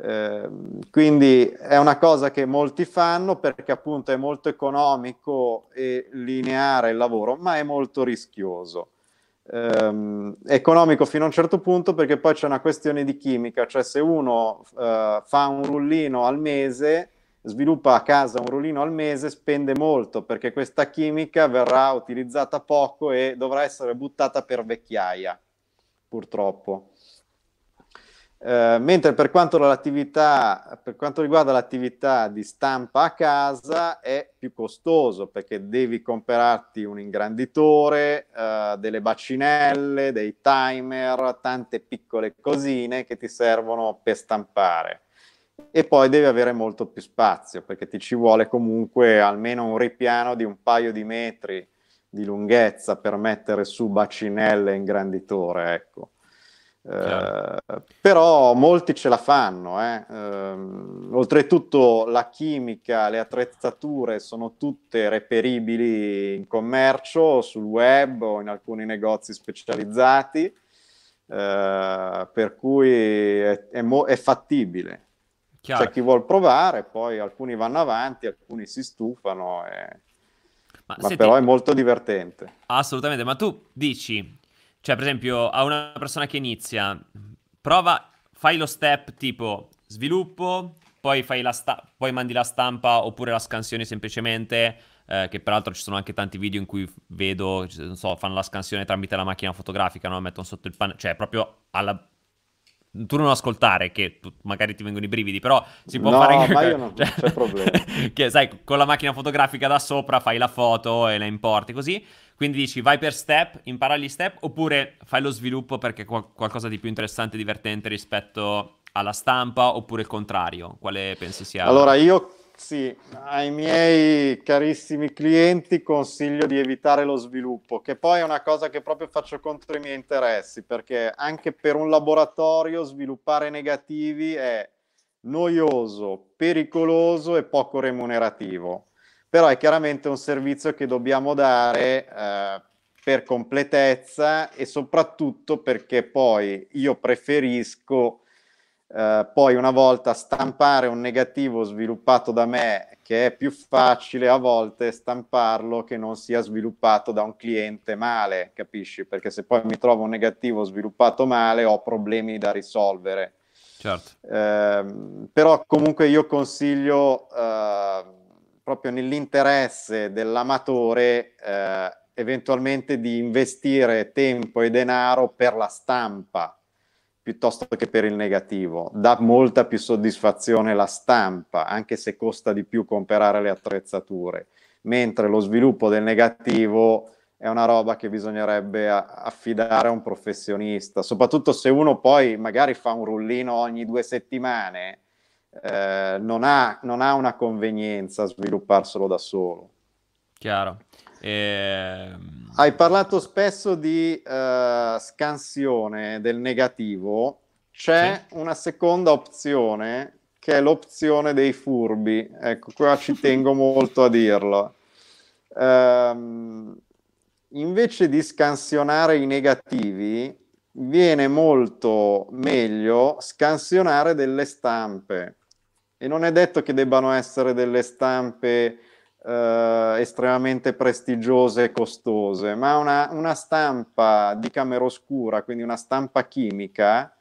Eh, quindi è una cosa che molti fanno perché appunto è molto economico e lineare il lavoro, ma è molto rischioso ehm, economico fino a un certo punto perché poi c'è una questione di chimica, cioè se uno eh, fa un rullino al mese, sviluppa a casa un rullino al mese, spende molto perché questa chimica verrà utilizzata poco e dovrà essere buttata per vecchiaia, purtroppo. Eh, mentre per quanto, per quanto, riguarda l'attività di stampa a casa è più costoso perché devi comprarti un ingranditore, eh, delle bacinelle, dei timer, tante piccole cosine che ti servono per stampare. E poi devi avere molto più spazio perché ti ci vuole comunque almeno un ripiano di un paio di metri di lunghezza per mettere su bacinelle e ingranditore. Ecco. Eh, però molti ce la fanno. Eh. Ehm, oltretutto la chimica, le attrezzature sono tutte reperibili in commercio, sul web o in alcuni negozi specializzati, eh, per cui è, è, mo- è fattibile. Chiaro. C'è chi vuole provare, poi alcuni vanno avanti, alcuni si stufano. E... Ma, ma senti, però è molto divertente. Assolutamente, ma tu dici cioè, per esempio, a una persona che inizia, prova, fai lo step tipo sviluppo, poi, sta- poi mandi la stampa oppure la scansioni semplicemente, eh, che peraltro ci sono anche tanti video in cui vedo, non so, fanno la scansione tramite la macchina fotografica, no? Mettono sotto il pannello, cioè proprio alla tu non ascoltare, che tu, magari ti vengono i brividi, però si può no, fare... anche. ma io non cioè, c'è problema. che sai, con la macchina fotografica da sopra fai la foto e la importi così. Quindi dici vai per step, impara gli step, oppure fai lo sviluppo perché è qual- qualcosa di più interessante e divertente rispetto alla stampa, oppure il contrario? Quale pensi sia? Allora io sì, ai miei carissimi clienti consiglio di evitare lo sviluppo, che poi è una cosa che proprio faccio contro i miei interessi, perché anche per un laboratorio sviluppare negativi è noioso, pericoloso e poco remunerativo. Però è chiaramente un servizio che dobbiamo dare eh, per completezza e soprattutto perché poi io preferisco eh, poi una volta stampare un negativo sviluppato da me, che è più facile a volte stamparlo che non sia sviluppato da un cliente male, capisci? Perché se poi mi trovo un negativo sviluppato male ho problemi da risolvere. Certo. Eh, però comunque io consiglio eh, proprio nell'interesse dell'amatore eh, eventualmente di investire tempo e denaro per la stampa piuttosto che per il negativo. Dà molta più soddisfazione la stampa, anche se costa di più comprare le attrezzature, mentre lo sviluppo del negativo è una roba che bisognerebbe affidare a un professionista, soprattutto se uno poi magari fa un rullino ogni due settimane, eh, non, ha, non ha una convenienza svilupparselo da solo. Chiaro. E... Ehm, Hai parlato spesso di uh, scansione del negativo, c'è sì. una seconda opzione che è l'opzione dei furbi, ecco qua ci tengo molto a dirlo. Um, invece di scansionare i negativi, viene molto meglio scansionare delle stampe. E non è detto che debbano essere delle stampe eh, estremamente prestigiose e costose, ma una, una stampa di cameroscura, quindi una stampa chimica,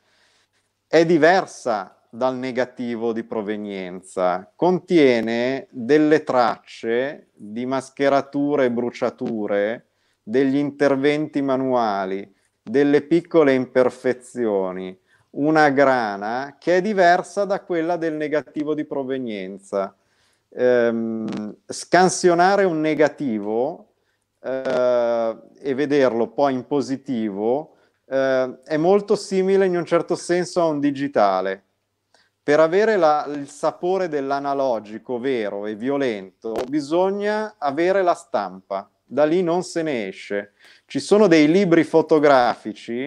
è diversa dal negativo di provenienza, contiene delle tracce di mascherature e bruciature, degli interventi manuali, delle piccole imperfezioni, una grana che è diversa da quella del negativo di provenienza ehm, scansionare un negativo eh, e vederlo poi in positivo eh, è molto simile in un certo senso a un digitale. Per avere la, il sapore dell'analogico vero e violento bisogna avere la stampa, da lì non se ne esce. Ci sono dei libri fotografici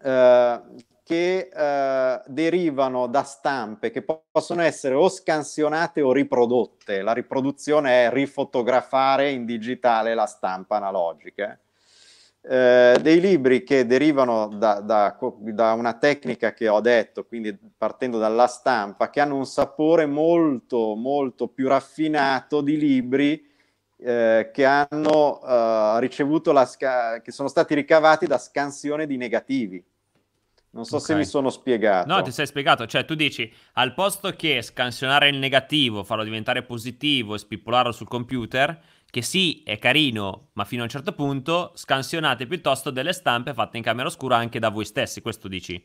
eh, che eh, derivano da stampe che po- possono essere o scansionate o riprodotte. La riproduzione è rifotografare in digitale la stampa analogica. Eh, dei libri che derivano da, da, da, una tecnica che ho detto, quindi partendo dalla stampa, che hanno un sapore molto, molto più raffinato di libri eh, che hanno eh, ricevuto la sca- che sono stati ricavati da scansione di negativi non so okay. se mi sono spiegato. No, ti sei spiegato. Cioè, tu dici, al posto che scansionare il negativo, farlo diventare positivo e spippolarlo sul computer, che sì, è carino, ma fino a un certo punto, scansionate piuttosto delle stampe fatte in camera oscura anche da voi stessi, questo dici?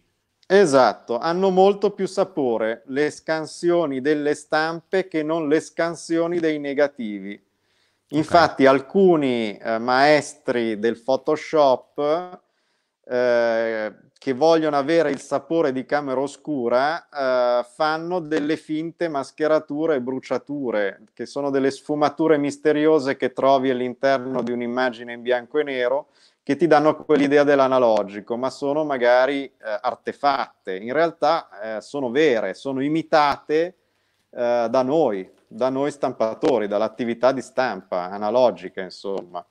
Esatto, hanno molto più sapore le scansioni delle stampe che non le scansioni dei negativi. Infatti alcuni eh, maestri del Photoshop eh, che vogliono avere il sapore di camera oscura eh, fanno delle finte mascherature e bruciature, che sono delle sfumature misteriose che trovi all'interno di un'immagine in bianco e nero che ti danno quell'idea dell'analogico, ma sono magari eh, artefatte, in realtà eh, sono vere, sono imitate eh, da noi, da noi stampatori, dall'attività di stampa analogica, insomma.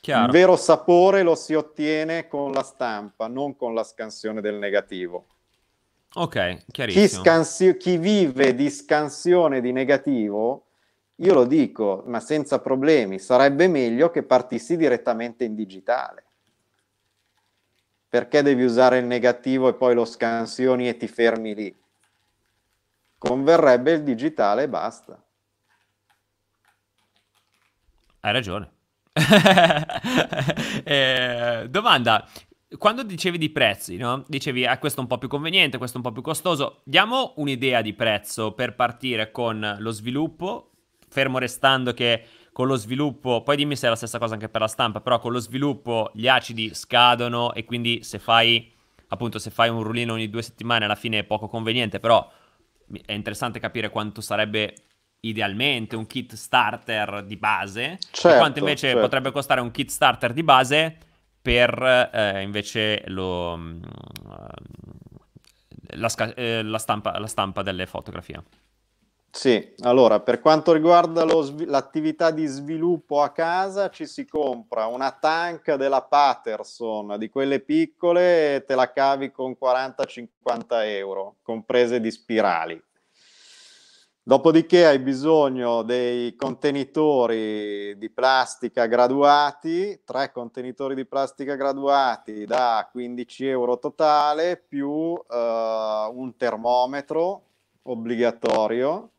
Chiaro. Il vero sapore lo si ottiene con la stampa, non con la scansione del negativo. Ok, chiarissimo. Chi, scansio- chi vive di scansione di negativo, io lo dico, ma senza problemi, sarebbe meglio che partissi direttamente in digitale. Perché devi usare il negativo e poi lo scansioni e ti fermi lì? Converrebbe il digitale e basta. Hai ragione. eh, domanda, quando dicevi di prezzi, no? dicevi ah, questo è un po' più conveniente, questo è un po' più costoso, diamo un'idea di prezzo per partire con lo sviluppo, fermo restando che con lo sviluppo, poi dimmi se è la stessa cosa anche per la stampa, però con lo sviluppo gli acidi scadono e quindi se fai appunto se fai un rulino ogni due settimane alla fine è poco conveniente, però è interessante capire quanto sarebbe idealmente un kit starter di base, certo, quanto invece certo. potrebbe costare un kit starter di base per eh, invece lo, mm, la, sca- eh, la, stampa, la, stampa, delle fotografie. Sì, allora per quanto riguarda sv- l'attività di sviluppo a casa ci si compra una tank della Patterson, di quelle piccole te la cavi con 40-50 euro, comprese di spirali. Dopodiché hai bisogno dei contenitori di plastica graduati, tre contenitori di plastica graduati da 15 euro totale più uh, un termometro obbligatorio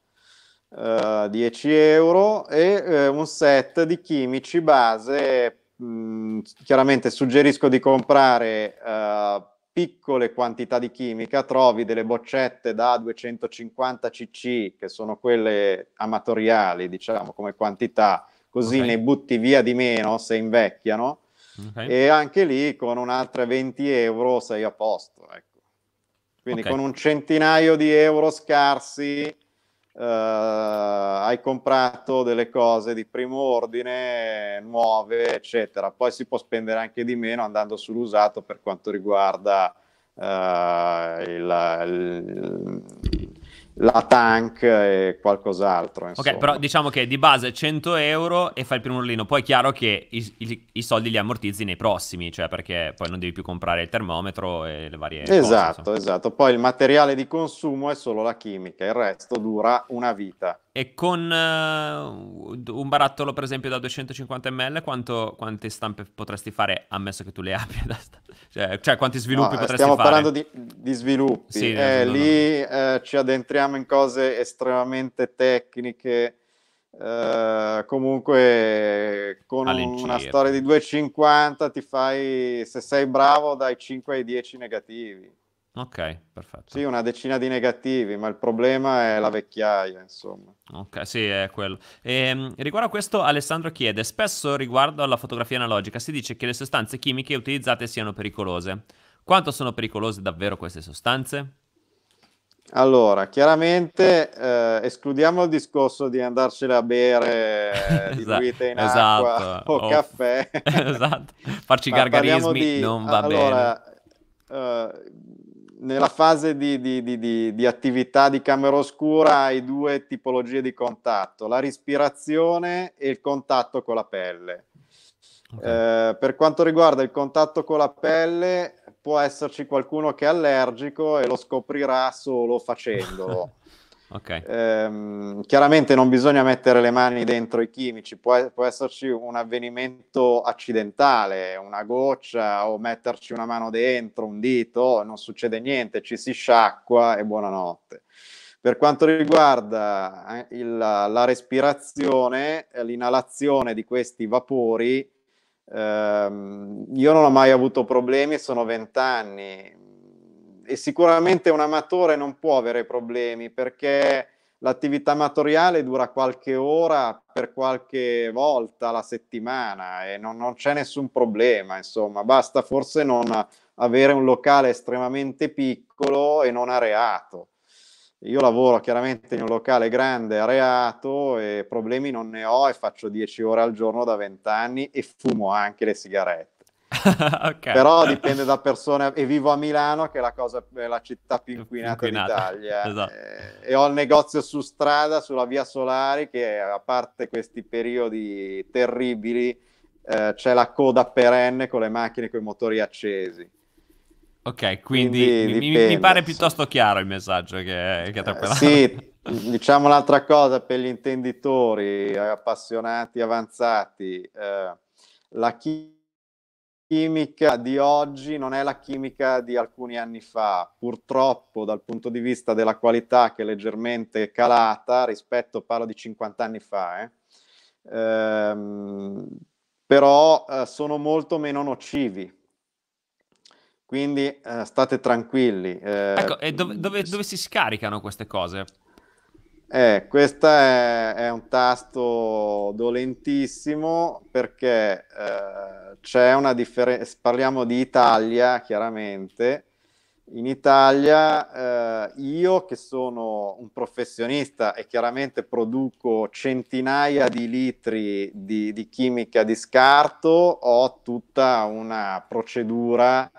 uh, eh, 10 euro e uh, un set di chimici base. Mh, mm, chiaramente suggerisco di comprare piccole quantità di chimica, trovi delle boccette da 250 cc, che sono quelle amatoriali, diciamo, come quantità, così okay. ne butti via di meno se invecchiano, okay. e anche lì con un'altra 20 euro sei a posto. Ecco. Quindi okay. con un centinaio di euro scarsi eh, hai comprato delle cose di primo ordine, nuove, eccetera. Poi si può spendere anche di meno andando sull'usato per quanto riguarda eh, il, il, la tank e qualcos'altro. Insomma. Ok, però diciamo che di base 100 euro e fai il primo rullino, poi è chiaro che i, i, i, soldi li ammortizzi nei prossimi, cioè perché poi non devi più comprare il termometro e le varie esatto, cose, Esatto, esatto. Poi il materiale di consumo è solo la chimica, il resto dura una vita. E con uh, un barattolo, per esempio, da 250 ml, quanto, quante stampe potresti fare, ammesso che tu le abbia? Da st- cioè, cioè, quanti sviluppi no, eh, potresti stiamo fare? Stiamo parlando di, di sviluppi. Sì, eh, no, lì no. Eh, ci addentriamo in cose estremamente tecniche. Eh, comunque, con una storia di 250 ti fai, se sei bravo, dai 5 ai 10 negativi. Ok, perfetto. Sì, una decina di negativi, ma il problema è la vecchiaia, insomma. Ok, sì, è quello. E, ehm, riguardo a questo, Alessandro chiede, spesso riguardo alla fotografia analogica si dice che le sostanze chimiche utilizzate siano pericolose. Quanto sono pericolose davvero queste sostanze? Allora, chiaramente eh, escludiamo il discorso di andarcene a bere eh, diluite in esatto, acqua o oh, caffè. esatto, farci gargarismi di... non va allora, bene. Uh, nella fase di, di, di, di, attività di camera oscura hai due tipologie di contatto, la respirazione e il contatto con la pelle. Okay. Eh, per quanto riguarda il contatto con la pelle, può esserci qualcuno che è allergico e lo scoprirà solo facendolo. Okay. Eh, chiaramente non bisogna mettere le mani dentro i chimici, può, può, esserci un avvenimento accidentale, una goccia o metterci una mano dentro, un dito, non succede niente, ci si sciacqua e buonanotte. Per quanto riguarda eh, il, la respirazione, l'inalazione di questi vapori, ehm, io non ho mai avuto problemi, sono vent'anni, e sicuramente un amatore non può avere problemi perché l'attività amatoriale dura qualche ora per qualche volta la settimana e non, non c'è nessun problema, insomma, basta forse non avere un locale estremamente piccolo e non areato. Io lavoro chiaramente in un locale grande, areato e problemi non ne ho e faccio 10 ore al giorno da 20 anni e fumo anche le sigarette. okay. Però dipende da persone E vivo a Milano, che è la, cosa, è la città più inquinata, inquinata. d'Italia. Esatto. Eh, e ho il negozio su strada, sulla via Solari, che a parte questi periodi terribili, eh, c'è la coda perenne con le macchine con i motori accesi. Ok, quindi, quindi mi, mi, pare piuttosto chiaro il messaggio che, che ha eh, Sì, diciamo un'altra cosa per gli intenditori, eh, appassionati, avanzati. Eh, la China chimica di oggi non è la chimica di alcuni anni fa. Purtroppo, dal punto di vista della qualità, che è leggermente calata rispetto, parlo di 50 anni fa, eh. ehm, però eh, sono molto meno nocivi. Quindi eh, state tranquilli. Eh, ecco, e dove, mm, dove, dove si scaricano queste cose? Eh, questo è, è, un tasto dolentissimo perché eh, c'è una differenza, parliamo di Italia chiaramente, in Italia eh, io che sono un professionista e chiaramente produco centinaia di litri di, di chimica di scarto, ho tutta una procedura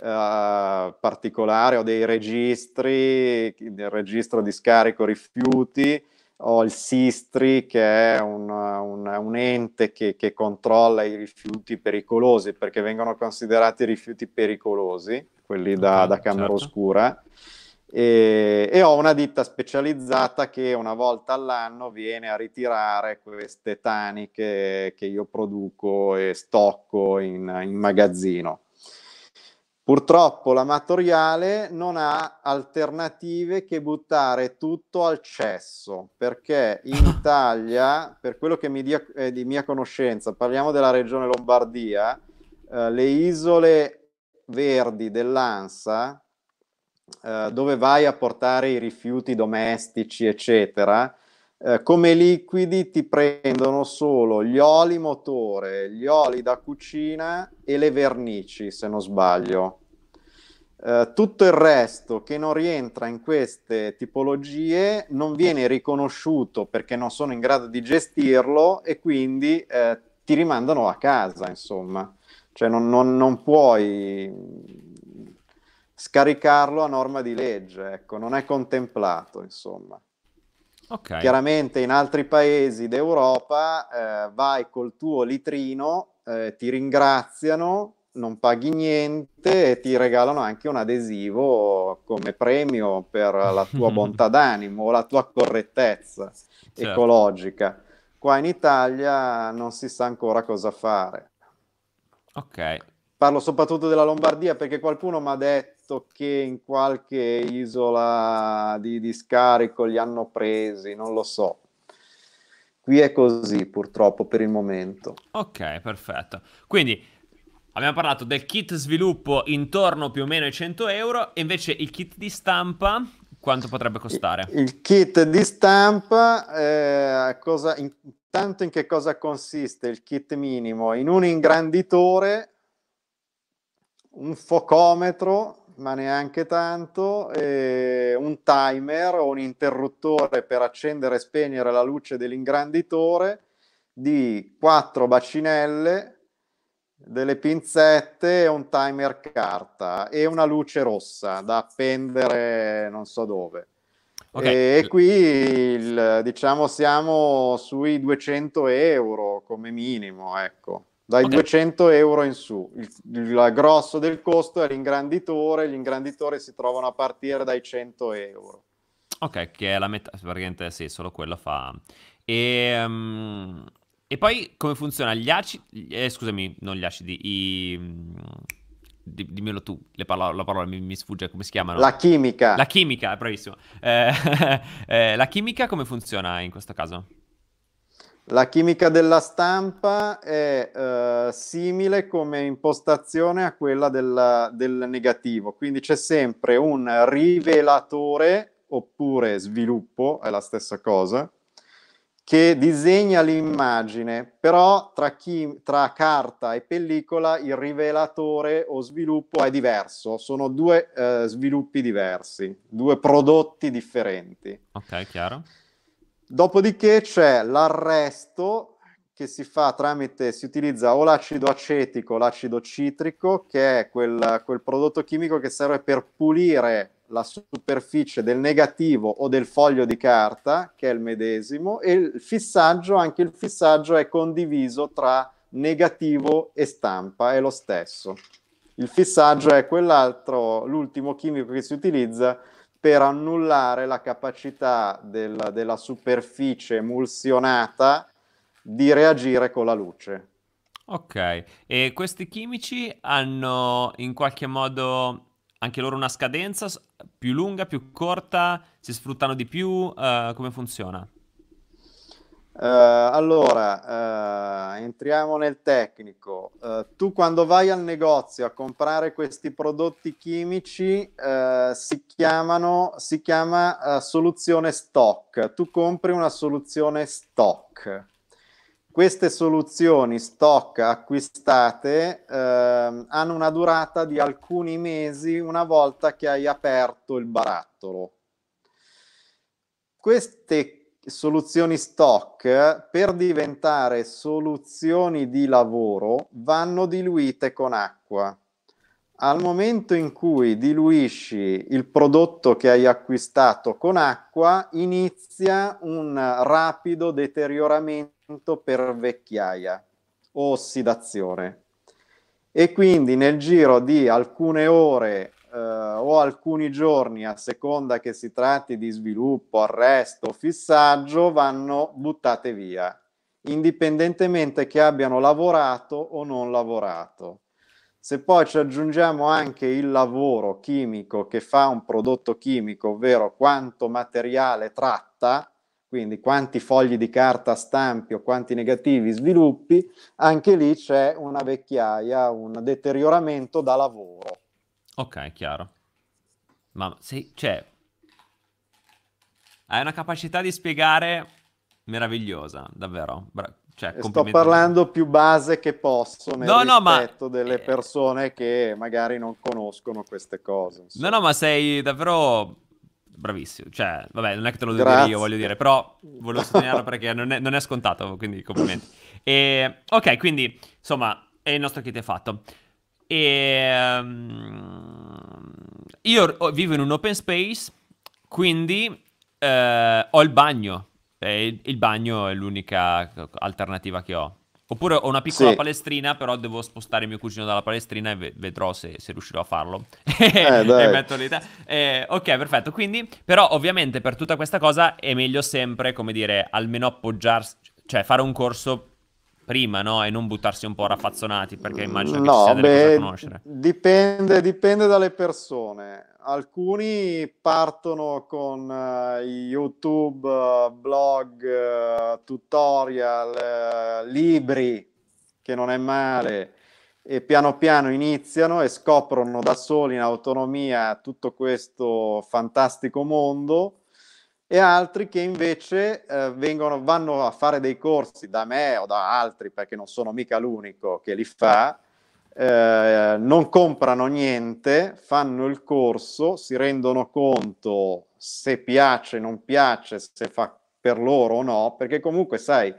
eh, particolare, ho dei registri, il registro di scarico rifiuti, ho il Sistri che è un, un, un ente che, che, controlla i rifiuti pericolosi perché vengono considerati rifiuti pericolosi, quelli da, ah, da Camera certo. Oscura. E, e, ho una ditta specializzata che una volta all'anno viene a ritirare queste taniche che io produco e stocco in, in magazzino. Purtroppo l'amatoriale non ha alternative che buttare tutto al cesso, perché in Italia, per quello che mi dia, eh, di mia conoscenza, parliamo della regione Lombardia, eh, le isole verdi dell'ANSA, eh, dove vai a portare i rifiuti domestici, eccetera, eh, come liquidi ti prendono solo gli oli motore, gli oli da cucina e le vernici, se non sbaglio. Eh, tutto il resto che non rientra in queste tipologie non viene riconosciuto perché non sono in grado di gestirlo e quindi eh, ti rimandano a casa, insomma. Cioè non, non, non puoi scaricarlo a norma di legge, ecco, non è contemplato, insomma. Okay. Chiaramente in altri paesi d'Europa eh, vai col tuo litrino, eh, ti ringraziano, non paghi niente e ti regalano anche un adesivo come premio per la tua bontà d'animo, la tua correttezza certo. ecologica. Qua in Italia non si sa ancora cosa fare. Ok. Parlo soprattutto della Lombardia perché qualcuno mi ha detto letto che in qualche isola di, di scarico li hanno presi, non lo so. Qui è così purtroppo per il momento. Ok, perfetto. Quindi abbiamo parlato del kit sviluppo intorno più o meno ai 100 euro invece il kit di stampa quanto potrebbe costare? Il kit di stampa, eh, cosa, intanto in che cosa consiste il kit minimo? In un ingranditore, un focometro ma neanche tanto, eh, un timer o un interruttore per accendere e spegnere la luce dell'ingranditore di quattro bacinelle, delle pinzette e un timer carta e una luce rossa da appendere non so dove. Okay. E, qui il, diciamo siamo sui 200 euro come minimo, ecco dai okay. 200 euro in su. Il, il, grosso del costo è l'ingranditore, gli ingranditori si trovano a partire dai 100 euro. Ok, che è la metà, praticamente sì, solo quello fa. E, um, e poi come funziona? Gli acidi, eh, scusami, non gli acidi, i... Mm, dimmelo tu, paro- la parola mi, mi, sfugge, come si chiamano? La chimica. La chimica, bravissimo. Eh, eh, la chimica come funziona in questo caso? La chimica della stampa è eh, simile come impostazione a quella della, del negativo, quindi c'è sempre un rivelatore oppure sviluppo, è la stessa cosa, che disegna l'immagine, però tra, chi, tra, carta e pellicola il rivelatore o sviluppo è diverso, sono due eh, sviluppi diversi, due prodotti differenti. Ok, chiaro. Dopodiché c'è l'arresto che si fa tramite, si utilizza o l'acido acetico, l'acido citrico, che è quel, quel prodotto chimico che serve per pulire la superficie del negativo o del foglio di carta, che è il medesimo, e il fissaggio, anche il fissaggio è condiviso tra negativo e stampa, è lo stesso. Il fissaggio è quell'altro, l'ultimo chimico che si utilizza per annullare la capacità del, della superficie emulsionata di reagire con la luce. Ok, e questi chimici hanno in qualche modo anche loro una scadenza più lunga, più corta? Si sfruttano di più? Uh, come funziona? Eh, allora, eh, entriamo nel tecnico. Eh, tu quando vai al negozio a comprare questi prodotti chimici si, chiamano, si chiama soluzione stock. Tu compri una soluzione stock queste soluzioni stock acquistate eh, hanno una durata di alcuni mesi una volta che hai aperto il barattolo. Queste soluzioni stock per diventare soluzioni di lavoro vanno diluite con acqua. Al momento in cui diluisci il prodotto che hai acquistato con acqua, inizia un rapido deterioramento per vecchiaia o ossidazione. E quindi nel giro di alcune ore eh, ho alcuni giorni, a seconda che si tratti di sviluppo, arresto, fissaggio, vanno buttate via, indipendentemente che abbiano lavorato o non lavorato. Se poi ci aggiungiamo anche il lavoro chimico che fa un prodotto chimico, ovvero quanto materiale tratta, quindi quanti fogli di carta stampi o quanti negativi sviluppi, anche lì c'è una vecchiaia, un deterioramento da lavoro. Ok, chiaro. Ma sei... cioè... Hai una capacità di spiegare meravigliosa, davvero. Bra- cioè, eh, sto parlando più base che posso nel no, no, ma... delle eh. persone che magari non conoscono queste cose. Insomma. No, no, ma sei davvero bravissimo. Cioè, vabbè, non è che te lo devo dire io, voglio dire, però volevo sottolinearlo perché non è, non è, scontato, quindi complimenti. E, ok, quindi, insomma, è il nostro kit è fatto. E, um, io vivo in un open space, quindi eh, ho il bagno. Eh, il bagno è l'unica alternativa che ho. Oppure ho una piccola sì. palestrina, però devo spostare mio cugino dalla palestrina e vedrò se, se riuscirò a farlo. Eh, e metto l'età. Eh, ok, perfetto. Quindi, però, ovviamente, per tutta questa cosa è meglio sempre, come dire, almeno appoggiarsi, cioè fare un corso prima, no? E non buttarsi un po' raffazzonati, perché immagino che no, ci sia beh, da conoscere. Dipende, dipende dalle persone. Alcuni partono con uh, YouTube, uh, blog, uh, tutorial, eh, libri, che non è male, e piano piano iniziano e scoprono da soli in autonomia tutto questo fantastico mondo e altri che invece eh, vengono, vanno a fare dei corsi da me o da altri, perché non sono mica l'unico che li fa, ah. eh, non comprano niente, fanno il corso, si rendono conto se piace, non piace, se fa per loro o no, perché comunque sai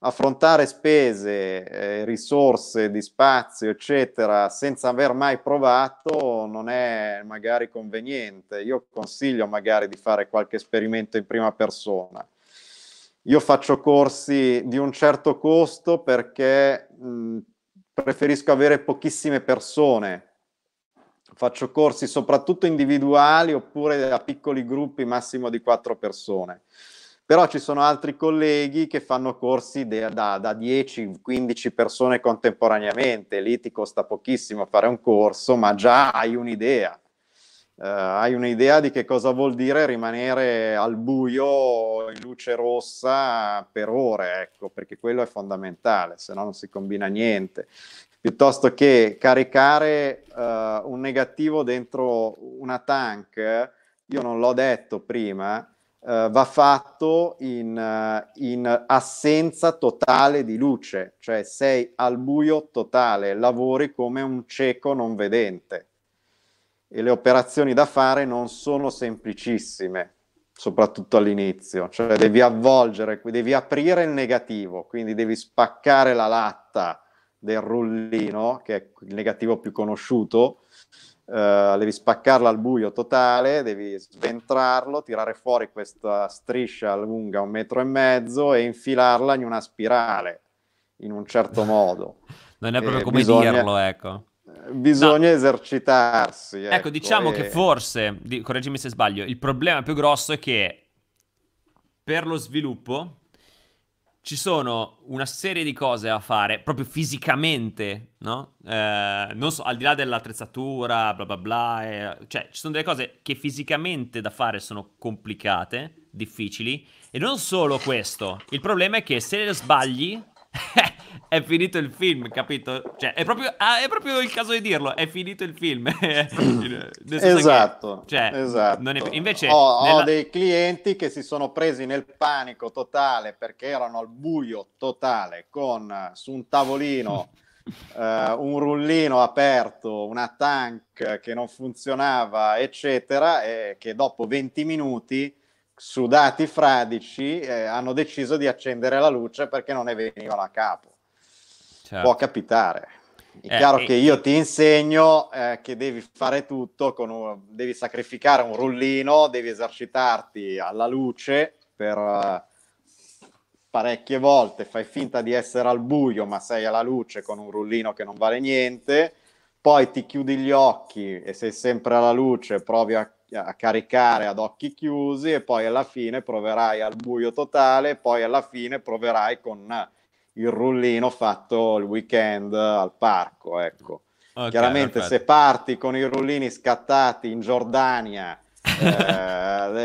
affrontare spese, eh, risorse di spazio, eccetera, senza aver mai provato non è magari conveniente. Io consiglio magari di fare qualche esperimento in prima persona. Io faccio corsi di un certo costo perché mh, preferisco avere pochissime persone. Faccio corsi soprattutto individuali oppure a piccoli gruppi, massimo di quattro persone però ci sono altri colleghi che fanno corsi de- da, da 10-15 persone contemporaneamente, lì ti costa pochissimo fare un corso, ma già hai un'idea. Uh, hai un'idea di che cosa vuol dire rimanere al buio in luce rossa per ore, ecco, perché quello è fondamentale, se no non si combina niente. Piuttosto che caricare uh, un negativo dentro una tank, io non l'ho detto prima, Uh, va fatto in, eh, in, assenza totale di luce, cioè sei al buio totale, lavori come un cieco non vedente e le operazioni da fare non sono semplicissime, soprattutto all'inizio, cioè devi avvolgere, devi aprire il negativo, quindi devi spaccare la latta del rullino, che è il negativo più conosciuto, Uh, devi spaccarla al buio totale, devi sventrarlo, tirare fuori questa striscia lunga un metro e mezzo e infilarla in una spirale, in un certo modo. non è proprio e come bisogna... dirlo, ecco. Eh, bisogna no. esercitarsi. Ecco, ecco diciamo e... che forse, di, correggimi se sbaglio, il problema più grosso è che per lo sviluppo ci sono una serie di cose da fare proprio fisicamente, no? Eh, non so, al di là dell'attrezzatura, bla bla bla, eh, cioè ci sono delle cose che fisicamente da fare sono complicate, difficili, e non solo questo, il problema è che se le sbagli eh, è finito il film, capito? Cioè, è proprio, ah, è proprio il caso di dirlo, è finito il film. esatto, che, cioè, esatto. È, invece ho, nella... ho, dei clienti che si sono presi nel panico totale perché erano al buio totale con eh, su un tavolino uh, un rullino aperto, una tank che non funzionava, eccetera, e che dopo 20 minuti sudati fradici eh, hanno deciso di accendere la luce perché non ne venivano a capo certo. può capitare. È eh, chiaro eh, che io ti insegno eh, che devi fare tutto, un, devi sacrificare un rullino, devi esercitarti alla luce per eh, parecchie volte, fai finta di essere al buio ma sei alla luce con un rullino che non vale niente, poi ti chiudi gli occhi e sei sempre alla luce, provi a, a caricare ad occhi chiusi e poi alla fine proverai al buio totale, poi alla fine proverai con il rullino fatto il weekend al parco, ecco. Okay, Chiaramente perfetto. se parti con i rullini scattati in Giordania, eh,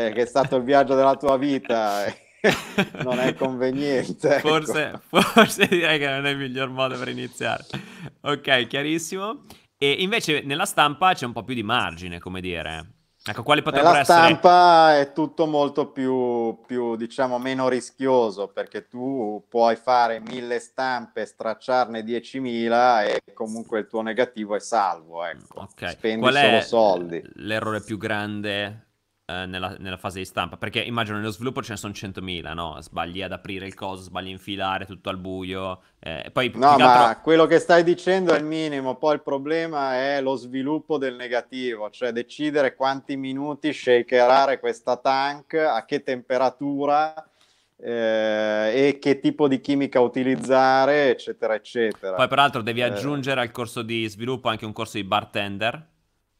eh, che è stato il viaggio della tua vita, eh, non è conveniente. Ecco. Forse, forse direi che non è il miglior modo per iniziare. Ok, chiarissimo. E invece nella stampa c'è un po' più di margine, come dire. Ecco, quali potrebbero Nella stampa è tutto molto più, più, diciamo, meno rischioso perché tu puoi fare mille stampe, stracciarne 10.000 e comunque il tuo negativo è salvo, ecco. Okay. Spendi Qual solo soldi. L'errore più grande eh, nella, nella, fase di stampa, perché immagino nello sviluppo ce ne sono 100.000, no? Sbagli ad aprire il coso, sbagli a infilare tutto al buio. Eh, poi, no, ma altro... quello che stai dicendo è il minimo, poi il problema è lo sviluppo del negativo, cioè decidere quanti minuti shakerare questa tank, a che temperatura. Eh, e che tipo di chimica utilizzare, eccetera, eccetera. Poi, peraltro, devi eh. aggiungere eh. al corso di sviluppo anche un corso di bartender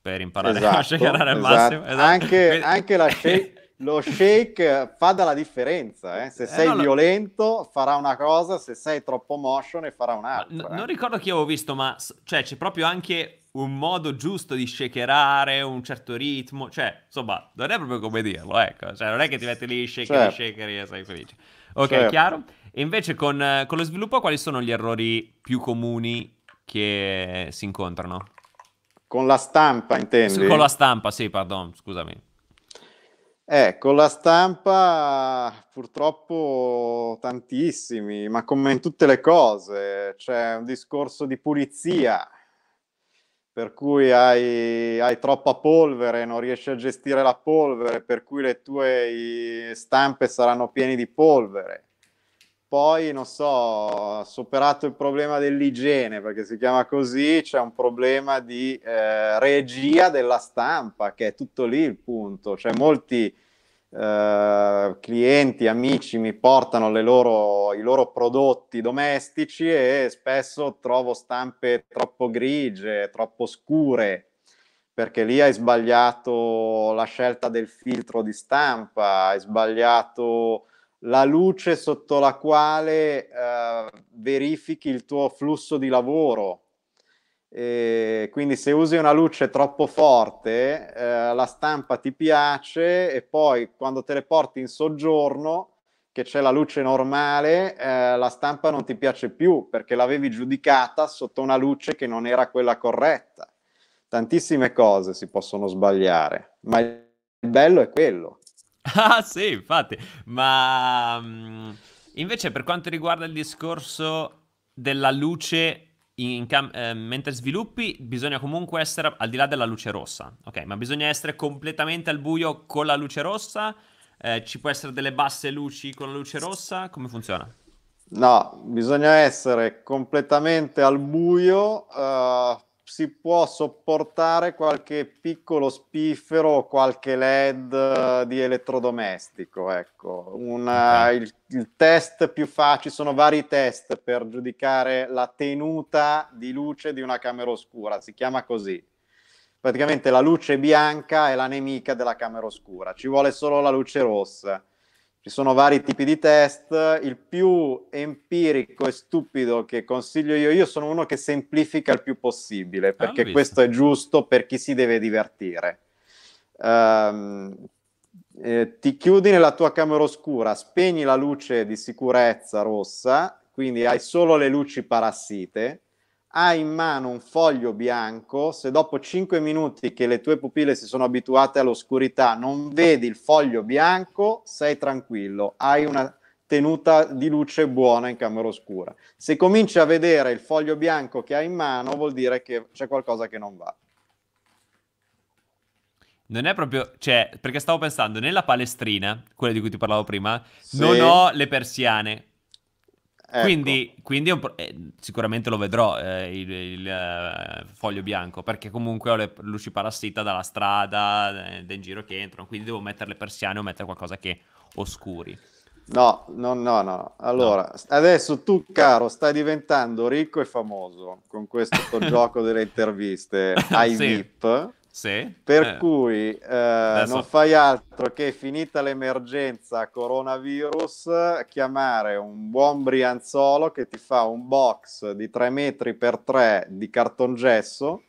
per imparare esatto, a shakerare al esatto. massimo. Esatto. Anche, anche la shake lo shake fa della differenza. Eh? Se eh, sei eh, violento no. farà una cosa, se sei troppo motion farà un'altra. No, eh? Non ricordo chi avevo visto, ma cioè, c'è proprio anche un modo giusto di shakerare, un certo ritmo. Cioè, insomma, non è proprio come dirlo, ecco. Cioè, non è che ti metti lì, shaker, certo. shakeri e sei felice. Ok, certo. chiaro? E invece con, con lo sviluppo quali sono gli errori più comuni che si incontrano? Con la stampa, intendi? Con la stampa, sì, pardon, scusami. Eh, con la stampa purtroppo tantissimi, ma come in tutte le cose, c'è un discorso di pulizia, per cui hai, hai troppa polvere, non riesci a gestire la polvere, per cui le tue stampe saranno piene di polvere poi, non so, superato il problema dell'igiene, perché si chiama così, c'è un problema di eh, regia della stampa, che è tutto lì il punto. Cioè, molti eh, clienti, amici mi portano loro, i loro prodotti domestici e spesso trovo stampe troppo grigie, troppo scure perché lì hai sbagliato la scelta del filtro di stampa, hai sbagliato la luce sotto la quale eh, verifichi il tuo flusso di lavoro. E quindi se usi una luce troppo forte, eh, la stampa ti piace e poi quando te le porti in soggiorno, che c'è la luce normale, eh, la stampa non ti piace più perché l'avevi giudicata sotto una luce che non era quella corretta. Tantissime cose si possono sbagliare, ma il bello è quello Ah sì, infatti, ma mm, invece per quanto riguarda il discorso della luce in cam- eh, mentre sviluppi, bisogna comunque essere al di là della luce rossa, ok? Ma bisogna essere completamente al buio con la luce rossa? Eh, ci può essere delle basse luci con la luce rossa? Come funziona? No, bisogna essere completamente al buio. Uh si può sopportare qualche piccolo spiffero, o qualche LED eh, di elettrodomestico. Ecco. Una, eh, il, il, test più facile, sono vari test per giudicare la tenuta di luce di una camera oscura, si chiama così. Praticamente la luce bianca è la nemica della camera oscura, ci vuole solo la luce rossa ci sono vari tipi di test, il più empirico e stupido che consiglio io, io sono uno che semplifica il più possibile, ah, perché ah, questo è giusto per chi si deve divertire. Um, eh, ti chiudi nella tua camera oscura, spegni la luce di sicurezza rossa, quindi hai solo le luci parassite, hai in mano un foglio bianco, se dopo 5 minuti che le tue pupille si sono abituate all'oscurità non vedi il foglio bianco, sei tranquillo, hai una tenuta di luce buona in camera oscura. Se cominci a vedere il foglio bianco che hai in mano, vuol dire che c'è qualcosa che non va. Non è proprio, cioè, perché stavo pensando, nella palestrina, quella di cui ti parlavo prima, sì. non ho le persiane, Ecco. Quindi, quindi pro- eh, sicuramente lo vedrò eh, il, il eh, foglio bianco perché comunque ho le luci parassita dalla strada, del eh, giro che entrano, quindi devo mettere le persiane o mettere qualcosa che oscuri. No, no, no, no. Allora, no. adesso tu, caro, stai diventando ricco e famoso con questo gioco delle interviste ai sì. VIP. Sì. Per eh. cui eh, non fai altro che finita l'emergenza coronavirus chiamare un buon Brianzolo che ti fa un box di 3 metri per 3 di cartongesso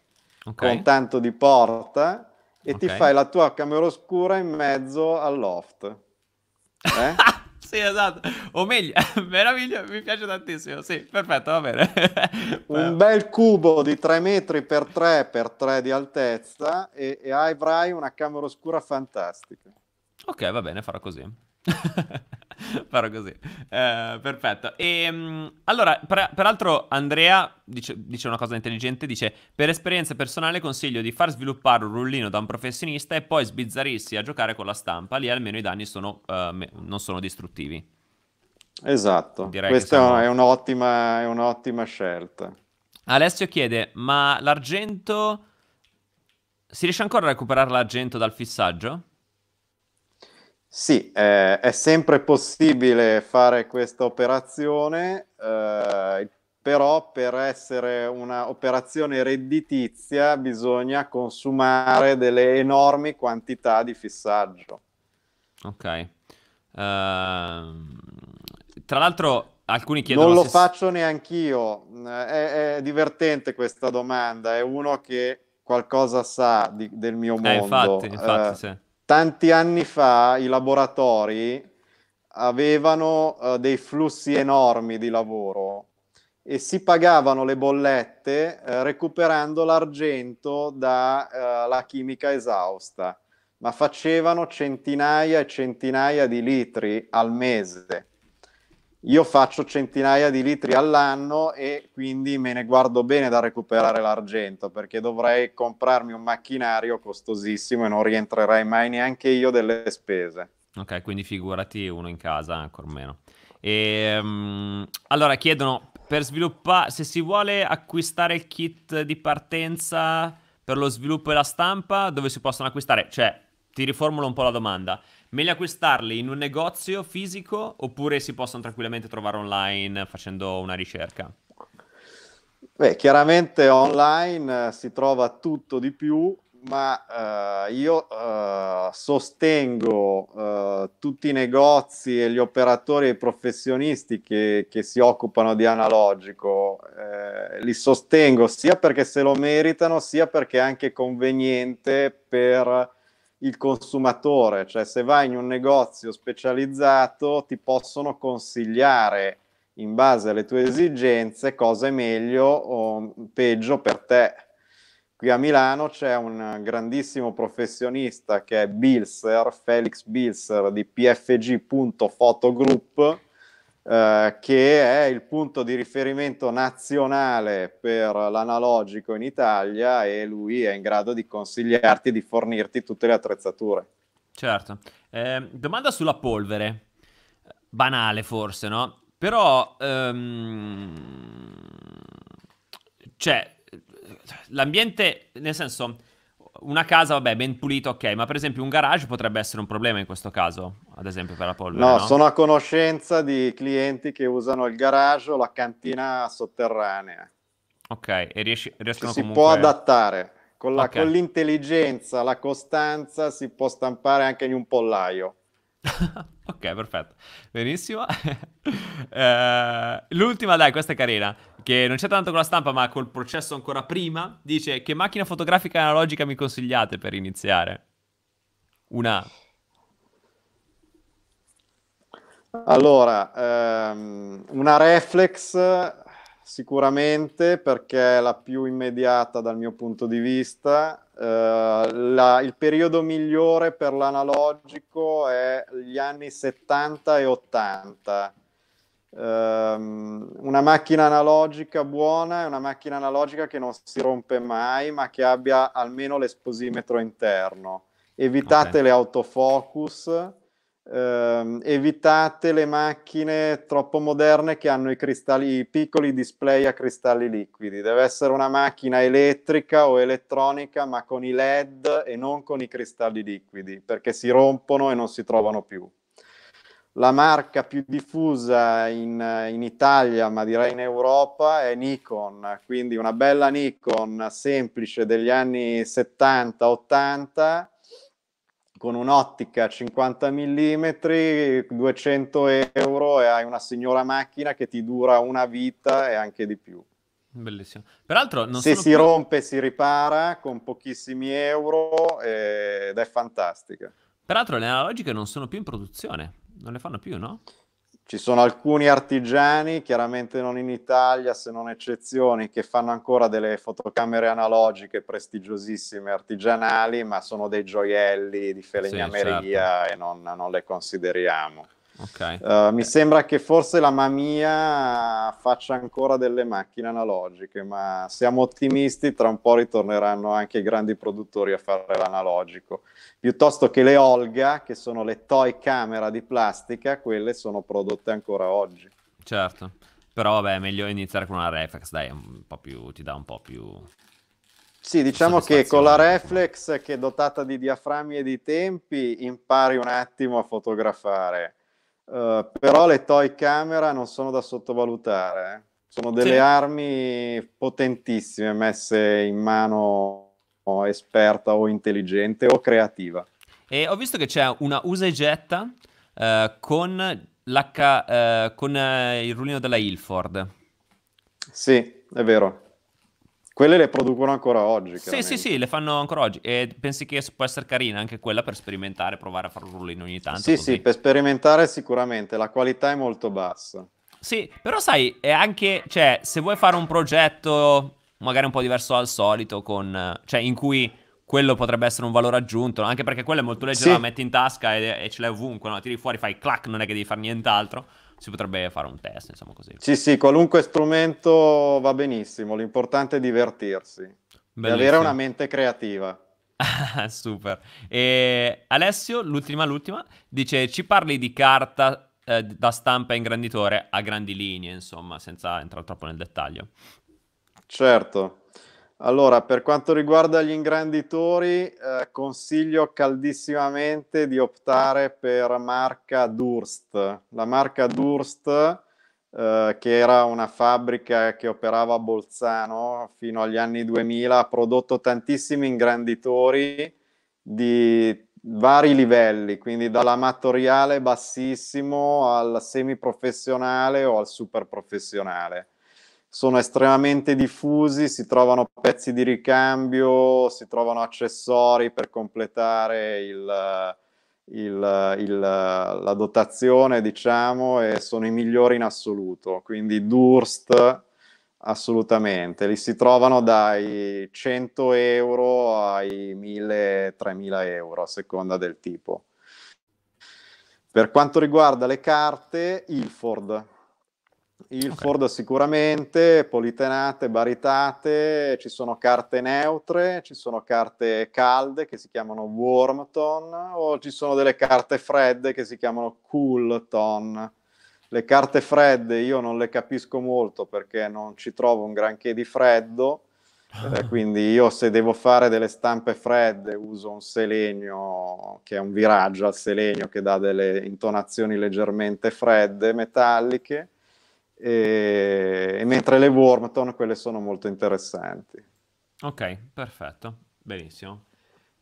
okay. con tanto di porta e okay. ti fai la tua camera oscura in mezzo al loft. Eh? Sì, esatto. O meglio, meraviglia, mi piace tantissimo. Sì, perfetto, va bene. Un bel cubo di 3 metri per 3 per 3 di altezza e, e avrai una camera oscura fantastica. Ok, va bene, farò così. Farò così. Eh, perfetto. E, ehm, allora, per, peraltro Andrea dice, dice, una cosa intelligente, dice per esperienza personale consiglio di far sviluppare un rullino da un professionista e poi sbizzarrirsi a giocare con la stampa, lì almeno i danni sono, eh, non sono distruttivi. Esatto, Direi questa sono... è, un'ottima, è un'ottima scelta. Alessio chiede, ma l'argento... Si riesce ancora a recuperare l'argento dal fissaggio? Sì, eh, è sempre possibile fare questa operazione, eh, però per essere un'operazione redditizia bisogna consumare delle enormi quantità di fissaggio. Ok. Uh, tra l'altro alcuni chiedono... Non lo se... faccio neanch'io, eh, è, è divertente questa domanda, è uno che qualcosa sa di, del mio eh, mondo. Eh, infatti, infatti, eh, sì Tanti anni fa i laboratori avevano uh, dei flussi enormi di lavoro e si pagavano le bollette eh, recuperando l'argento dalla eh, chimica esausta, ma facevano centinaia e centinaia di litri al mese io faccio centinaia di litri all'anno e quindi me ne guardo bene da recuperare l'argento perché dovrei comprarmi un macchinario costosissimo e non rientrerei mai neanche io delle spese. Ok, quindi figurati uno in casa ancora meno. E, um, allora chiedono per sviluppare se si vuole acquistare il kit di partenza per lo sviluppo e la stampa, dove si possono acquistare? Cioè, ti riformulo un po' la domanda. Meglio acquistarli in un negozio fisico oppure si possono tranquillamente trovare online facendo una ricerca? Beh, chiaramente online eh, si trova tutto di più, ma eh, io eh, sostengo eh, tutti i negozi e gli operatori e i professionisti che, che si occupano di analogico, eh, li sostengo sia perché se lo meritano, sia perché è anche conveniente per il consumatore, cioè se vai in un negozio specializzato ti possono consigliare in base alle tue esigenze cosa è meglio o peggio per te. Qui a Milano c'è un grandissimo professionista che è Bilser, Felix Bilser di Group eh, che è il punto di riferimento nazionale per l'analogico in Italia e lui è in grado di consigliarti, di fornirti tutte le attrezzature. Certo. Eh, domanda sulla polvere, banale forse, no? Però, ehm... cioè, l'ambiente, nel senso una casa, vabbè, ben pulita, ok, ma per esempio un garage potrebbe essere un problema in questo caso, ad esempio per la polvere. No, no? sono a conoscenza di clienti che usano il garage o la cantina sotterranea. Ok, e riesci, riescono Ci comunque... Si può adattare, con, la, okay. con l'intelligenza, la costanza si può stampare anche in un pollaio. ok, perfetto. Benissimo. eh, l'ultima, dai, questa è carina che non c'è tanto con la stampa, ma col processo ancora prima, dice che macchina fotografica analogica mi consigliate per iniziare? Una. Allora, ehm, una reflex sicuramente perché è la più immediata dal mio punto di vista. Eh, la, il periodo migliore per l'analogico è gli anni 70 e 80 Ehm, una macchina analogica buona è una macchina analogica che non si rompe mai, ma che abbia almeno l'esposimetro interno. Evitate okay. le autofocus, ehm, evitate le macchine troppo moderne che hanno i, cristalli, i piccoli display a cristalli liquidi. Deve essere una macchina elettrica o elettronica, ma con i LED e non con i cristalli liquidi, perché si rompono e non si trovano più la marca più diffusa in, in, Italia, ma direi in Europa, è Nikon, quindi una bella Nikon semplice degli anni 70-80 con un'ottica 50 mm, 200 euro e hai una signora macchina che ti dura una vita e anche di più. Bellissimo. Peraltro non Se si più... rompe si ripara con pochissimi euro ed è fantastica. Peraltro le analogiche non sono più in produzione non le fanno più, no? Ci sono alcuni artigiani, chiaramente non in Italia, se non eccezioni, che fanno ancora delle fotocamere analogiche prestigiosissime, artigianali, ma sono dei gioielli di felegnameria sì, certo. e non, non le consideriamo. Okay. Uh, Mi sembra che forse la Mamia faccia ancora delle macchine analogiche, ma siamo ottimisti, tra un po' ritorneranno anche i grandi produttori a fare l'analogico piuttosto che le Olga, che sono le toy camera di plastica, quelle sono prodotte ancora oggi. Certo, però vabbè, è meglio iniziare con una reflex, dai, più, ti dà un po' più... Sì, diciamo che con la reflex che è dotata di diaframmi e di tempi impari un attimo a fotografare, uh, però le toy camera non sono da sottovalutare, eh. sono delle sì. armi potentissime messe in mano esperta o intelligente o creativa. E ho visto che c'è una usa e getta eh, con, eh, con eh, il rulino della Ilford. Sì, è vero. Quelle le producono ancora oggi. Sì, sì, sì, le fanno ancora oggi. E pensi che può essere carina anche quella per sperimentare, provare a fare un rullino ogni tanto? Sì, così. sì, per sperimentare sicuramente. La qualità è molto bassa. Sì, però sai, è anche, cioè, se vuoi fare un progetto magari un po' diverso dal solito, con, cioè in cui quello potrebbe essere un valore aggiunto, anche perché quello è molto leggero, sì. la metti in tasca e, e ce l'hai ovunque, no? tiri fuori, fai clac, non è che devi fare nient'altro. Si potrebbe fare un test, insomma così. Sì, sì, qualunque strumento va benissimo, l'importante è divertirsi e avere una mente creativa. Super. E Alessio, l'ultima, l'ultima, dice ci parli di carta eh, da stampa e ingranditore a grandi linee, insomma, senza entrare troppo nel dettaglio. Certo. Allora, per quanto riguarda gli ingranditori, eh, consiglio caldissimamente di optare per marca Durst. La marca Durst, eh, che era una fabbrica che operava a Bolzano fino agli anni 2000, ha prodotto tantissimi ingranditori di vari livelli, quindi dall'amatoriale bassissimo al semiprofessionale o al superprofessionale sono estremamente diffusi, si trovano pezzi di ricambio, si trovano accessori per completare il, il, il, la dotazione, diciamo, e sono i migliori in assoluto. Quindi Durst, assolutamente, li si trovano dai 100 euro ai 1000-3000 euro, a seconda del tipo. Per quanto riguarda le carte, Ilford, il okay. Ford sicuramente, politenate, baritate, ci sono carte neutre, ci sono carte calde che si chiamano Wormton o ci sono delle carte fredde che si chiamano Coolton. Le carte fredde io non le capisco molto perché non ci trovo un granché di freddo, eh, quindi io se devo fare delle stampe fredde uso un selenio che è un viraggio al selenio che dà delle intonazioni leggermente fredde, metalliche e, e mentre le Wormton quelle sono molto interessanti. Ok, perfetto, benissimo.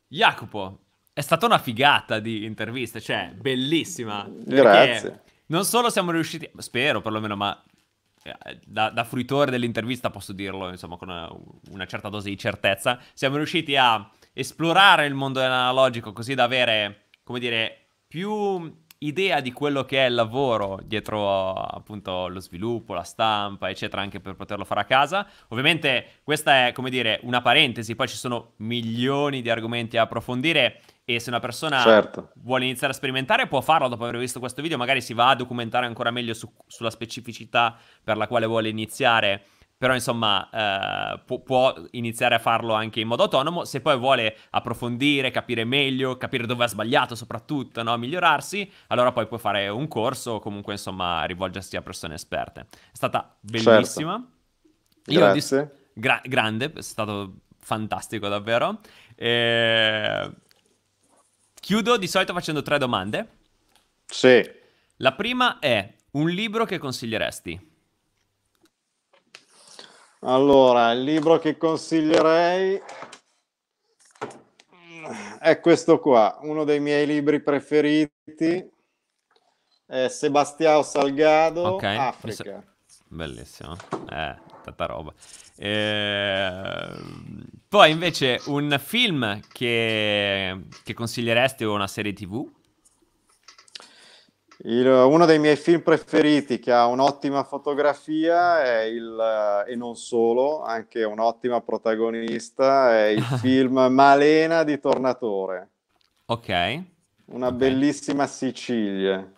Jacopo, è stata una figata di intervista, cioè bellissima. Grazie. Non solo siamo riusciti, spero perlomeno, ma eh, da, da, fruitore dell'intervista posso dirlo, insomma, con una, eh, una, certa dose di certezza, siamo riusciti a esplorare il mondo analogico così da avere, come dire, più idea di quello che è il lavoro dietro appunto lo sviluppo, la stampa, eccetera, anche per poterlo fare a casa. Ovviamente questa è, come dire, una parentesi, poi ci sono milioni di argomenti da approfondire e se una persona certo. vuole iniziare a sperimentare può farlo dopo aver visto questo video, magari si va a documentare ancora meglio su, sulla specificità per la quale vuole iniziare però insomma eh, può, può, iniziare a farlo anche in modo autonomo, se poi vuole approfondire, capire meglio, capire dove ha sbagliato soprattutto, no? migliorarsi, allora poi può fare un corso o comunque insomma rivolgersi a persone esperte. È stata bellissima. Certo. Grazie. Dis- gra- grande, è stato fantastico davvero. E... Eh, chiudo di solito facendo tre domande. Sì. La prima è un libro che consiglieresti? Allora, il libro che consiglierei è questo qua, uno dei miei libri preferiti, è Sebastiao Salgado, okay. Africa. Bellissimo, eh, tanta roba. E... Ehm, poi invece un film che, che consiglieresti o una serie tv? Il, uno dei miei film preferiti che ha un'ottima fotografia è il, eh, e non solo, anche un'ottima protagonista, è il film Malena di Tornatore. Ok. Una okay. bellissima Sicilia.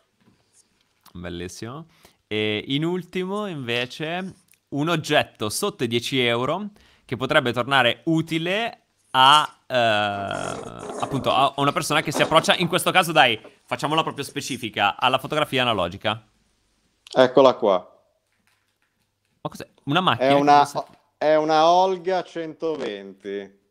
Bellissimo. E in ultimo invece un oggetto sotto i 10 euro che potrebbe tornare utile a eh, appunto a una persona che si approccia, in questo caso dai, facciamola proprio specifica, alla fotografia analogica. Eccola qua. Ma cos'è? Una macchina? È una, è una Olga 120.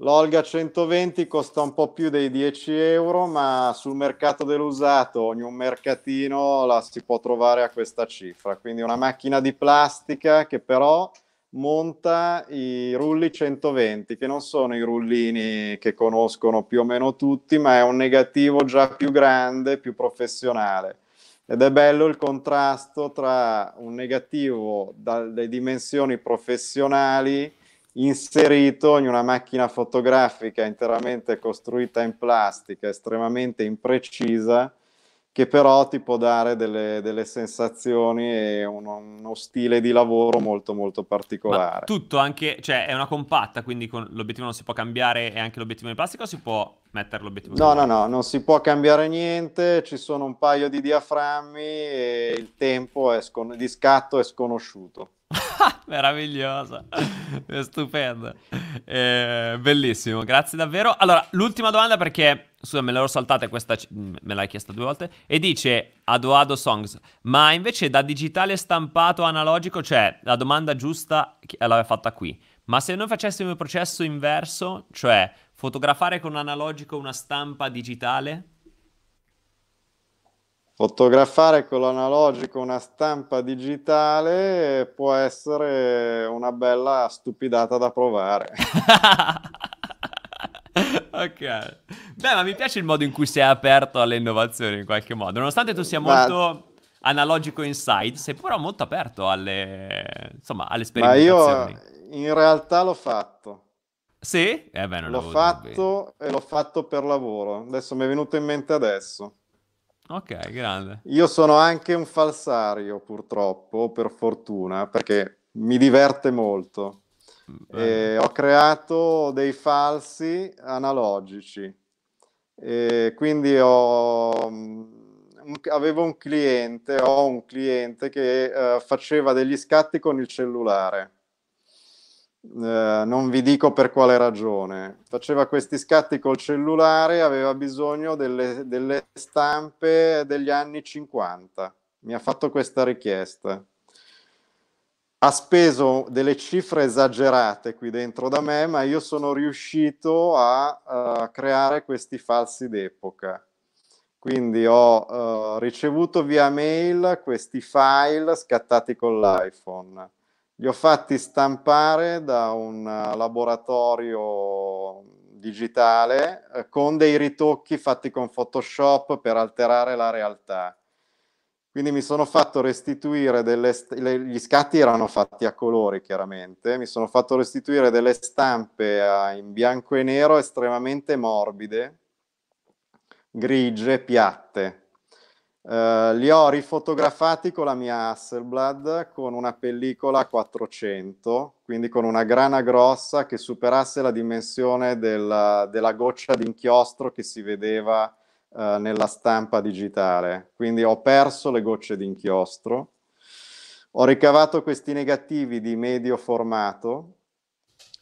L'Olga 120 costa un po' più dei 10 euro, ma sul mercato dell'usato, ogni mercatino la si può trovare a questa cifra. Quindi una macchina di plastica che però monta i rulli 120, che non sono i rullini che conoscono più o meno tutti, ma è un negativo già più grande, più professionale. Ed è bello il contrasto tra un negativo dalle dimensioni professionali inserito in una macchina fotografica interamente costruita in plastica, estremamente imprecisa, che però ti può dare delle, delle sensazioni e uno, uno, stile di lavoro molto molto particolare. Ma tutto anche, cioè è una compatta, quindi con l'obiettivo non si può cambiare e anche l'obiettivo in plastica si può mettere l'obiettivo? No, no, no, non si può cambiare niente, ci sono un paio di diaframmi e il tempo scon- di scatto è sconosciuto. Meravigliosa, stupenda, eh, bellissimo, grazie davvero. Allora, l'ultima domanda perché Scusa, me l'ero saltata questa. Mm, me l'hai chiesta due volte. E dice Adoado Songs. Ma invece da digitale stampato analogico, cioè la domanda giusta eh, l'aveva fatta qui. Ma se noi facessimo il processo inverso, cioè fotografare con analogico una stampa digitale? Fotografare con l'analogico una stampa digitale può essere una bella stupidata da provare. ok. Beh, ma mi piace il modo in cui sei aperto alle innovazioni in qualche modo. Nonostante tu sia molto ma... analogico inside, sei però molto aperto alle insomma, alle sperimentazioni. Ma io in realtà l'ho fatto. Sì? Eh beh, non l'ho fatto e l'ho fatto per lavoro. Adesso mi è venuto in mente adesso. Ok, grande. Io sono anche un falsario, purtroppo, per fortuna, perché mi diverte molto. Eh, ho creato dei falsi analogici. Eh, quindi ho, mm, un, avevo un cliente, ho un cliente che eh, faceva degli scatti con il cellulare. Eh, non vi dico per quale ragione, faceva questi scatti col cellulare, aveva bisogno delle, delle stampe degli anni 50. Mi ha fatto questa richiesta ha speso delle cifre esagerate qui dentro da me, ma io sono riuscito a uh, creare questi falsi d'epoca. Quindi ho uh, ricevuto via mail questi file scattati con l'iPhone. Li ho fatti stampare da un eh, laboratorio digitale con dei ritocchi fatti con Photoshop per alterare la realtà quindi mi sono fatto restituire delle... Le, gli scatti erano fatti a colori, chiaramente. Mi sono fatto restituire delle stampe a, eh, in bianco e nero estremamente morbide, grigie, piatte. Uh, li ho rifotografati con la mia Hasselblad con una pellicola 400, quindi con una grana grossa che superasse la dimensione della, della goccia d'inchiostro che si vedeva eh, nella stampa digitale. Quindi ho perso le gocce d'inchiostro, ho ricavato questi negativi di medio formato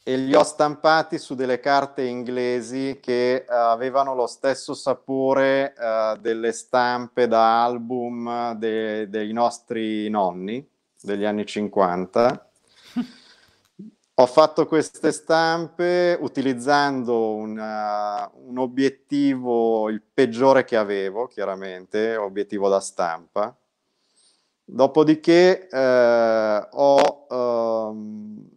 e li ho stampati su delle carte inglesi che uh, avevano lo stesso sapore uh, delle stampe da album de- dei nostri nonni degli anni 50 Ho fatto queste stampe utilizzando una, uh, un obiettivo, il peggiore che avevo, chiaramente, obiettivo da stampa. Dopodiché eh, ho ehm,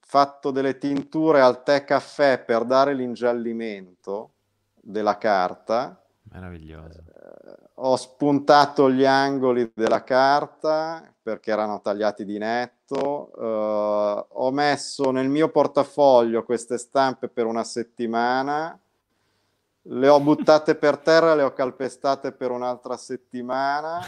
fatto delle tinture al tè caffè per dare l'ingiallimento della carta. Meraviglioso ho spuntato gli angoli della carta perché erano tagliati di netto, uh, ho messo nel mio portafoglio queste stampe per una settimana, le ho buttate per terra, le ho calpestate per un'altra settimana,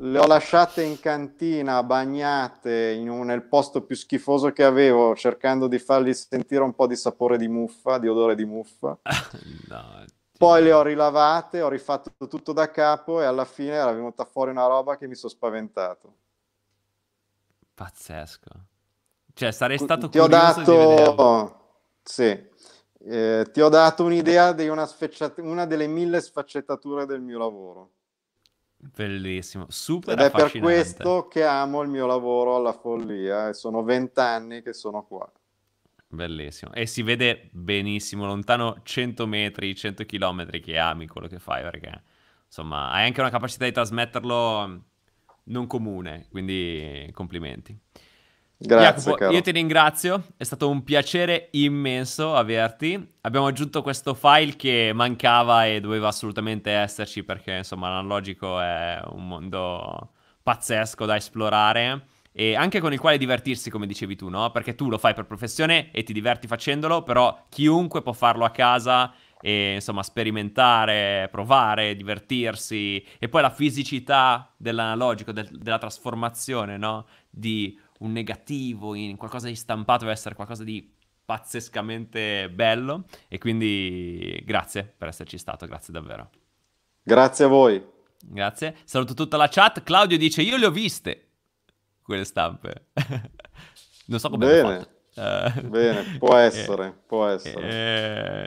le ho lasciate in cantina, bagnate in un, nel posto più schifoso che avevo, cercando di fargli sentire un po' di sapore di muffa, di odore di muffa. no. Poi le ho rilavate, ho rifatto tutto da capo e alla fine era venuta fuori una roba che mi sono spaventato. Pazzesco. Cioè, sarei stato ti ho dato... Sì. Eh, ti ho dato un'idea di una, sfacciat- una delle mille sfaccettature del mio lavoro. Bellissimo, super Ed è per questo che amo il mio lavoro alla follia e sono vent'anni che sono qua. Bellissimo. E si vede benissimo, lontano 100 metri, 100 km che ami quello che fai, perché insomma hai anche una capacità di trasmetterlo non comune, quindi complimenti. Grazie. Jacopo, io ti ringrazio, è stato un piacere immenso averti. Abbiamo aggiunto questo file che mancava e doveva assolutamente esserci perché insomma l'analogico è un mondo pazzesco da esplorare e anche con il quale divertirsi, come dicevi tu, no? Perché tu lo fai per professione e ti diverti facendolo, però chiunque può farlo a casa e insomma sperimentare, provare, divertirsi e poi la fisicità dell'analogico, del, della trasformazione, no? Di un negativo in qualcosa di stampato deve essere qualcosa di pazzescamente bello e quindi grazie per esserci stato, grazie davvero. Grazie a voi. Grazie, saluto tutta la chat. Claudio dice io le ho viste, quelle stampe. non so come Bene. fatto. Uh, Bene, può eh, essere, eh, può essere.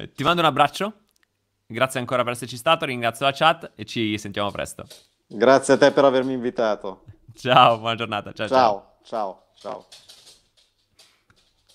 Eh, ti mando un abbraccio. Grazie ancora per esserci stato, ringrazio la chat e ci sentiamo presto. Grazie a te per avermi invitato. Ciao, buona giornata. ciao. Ciao, ciao. ciao. ciao.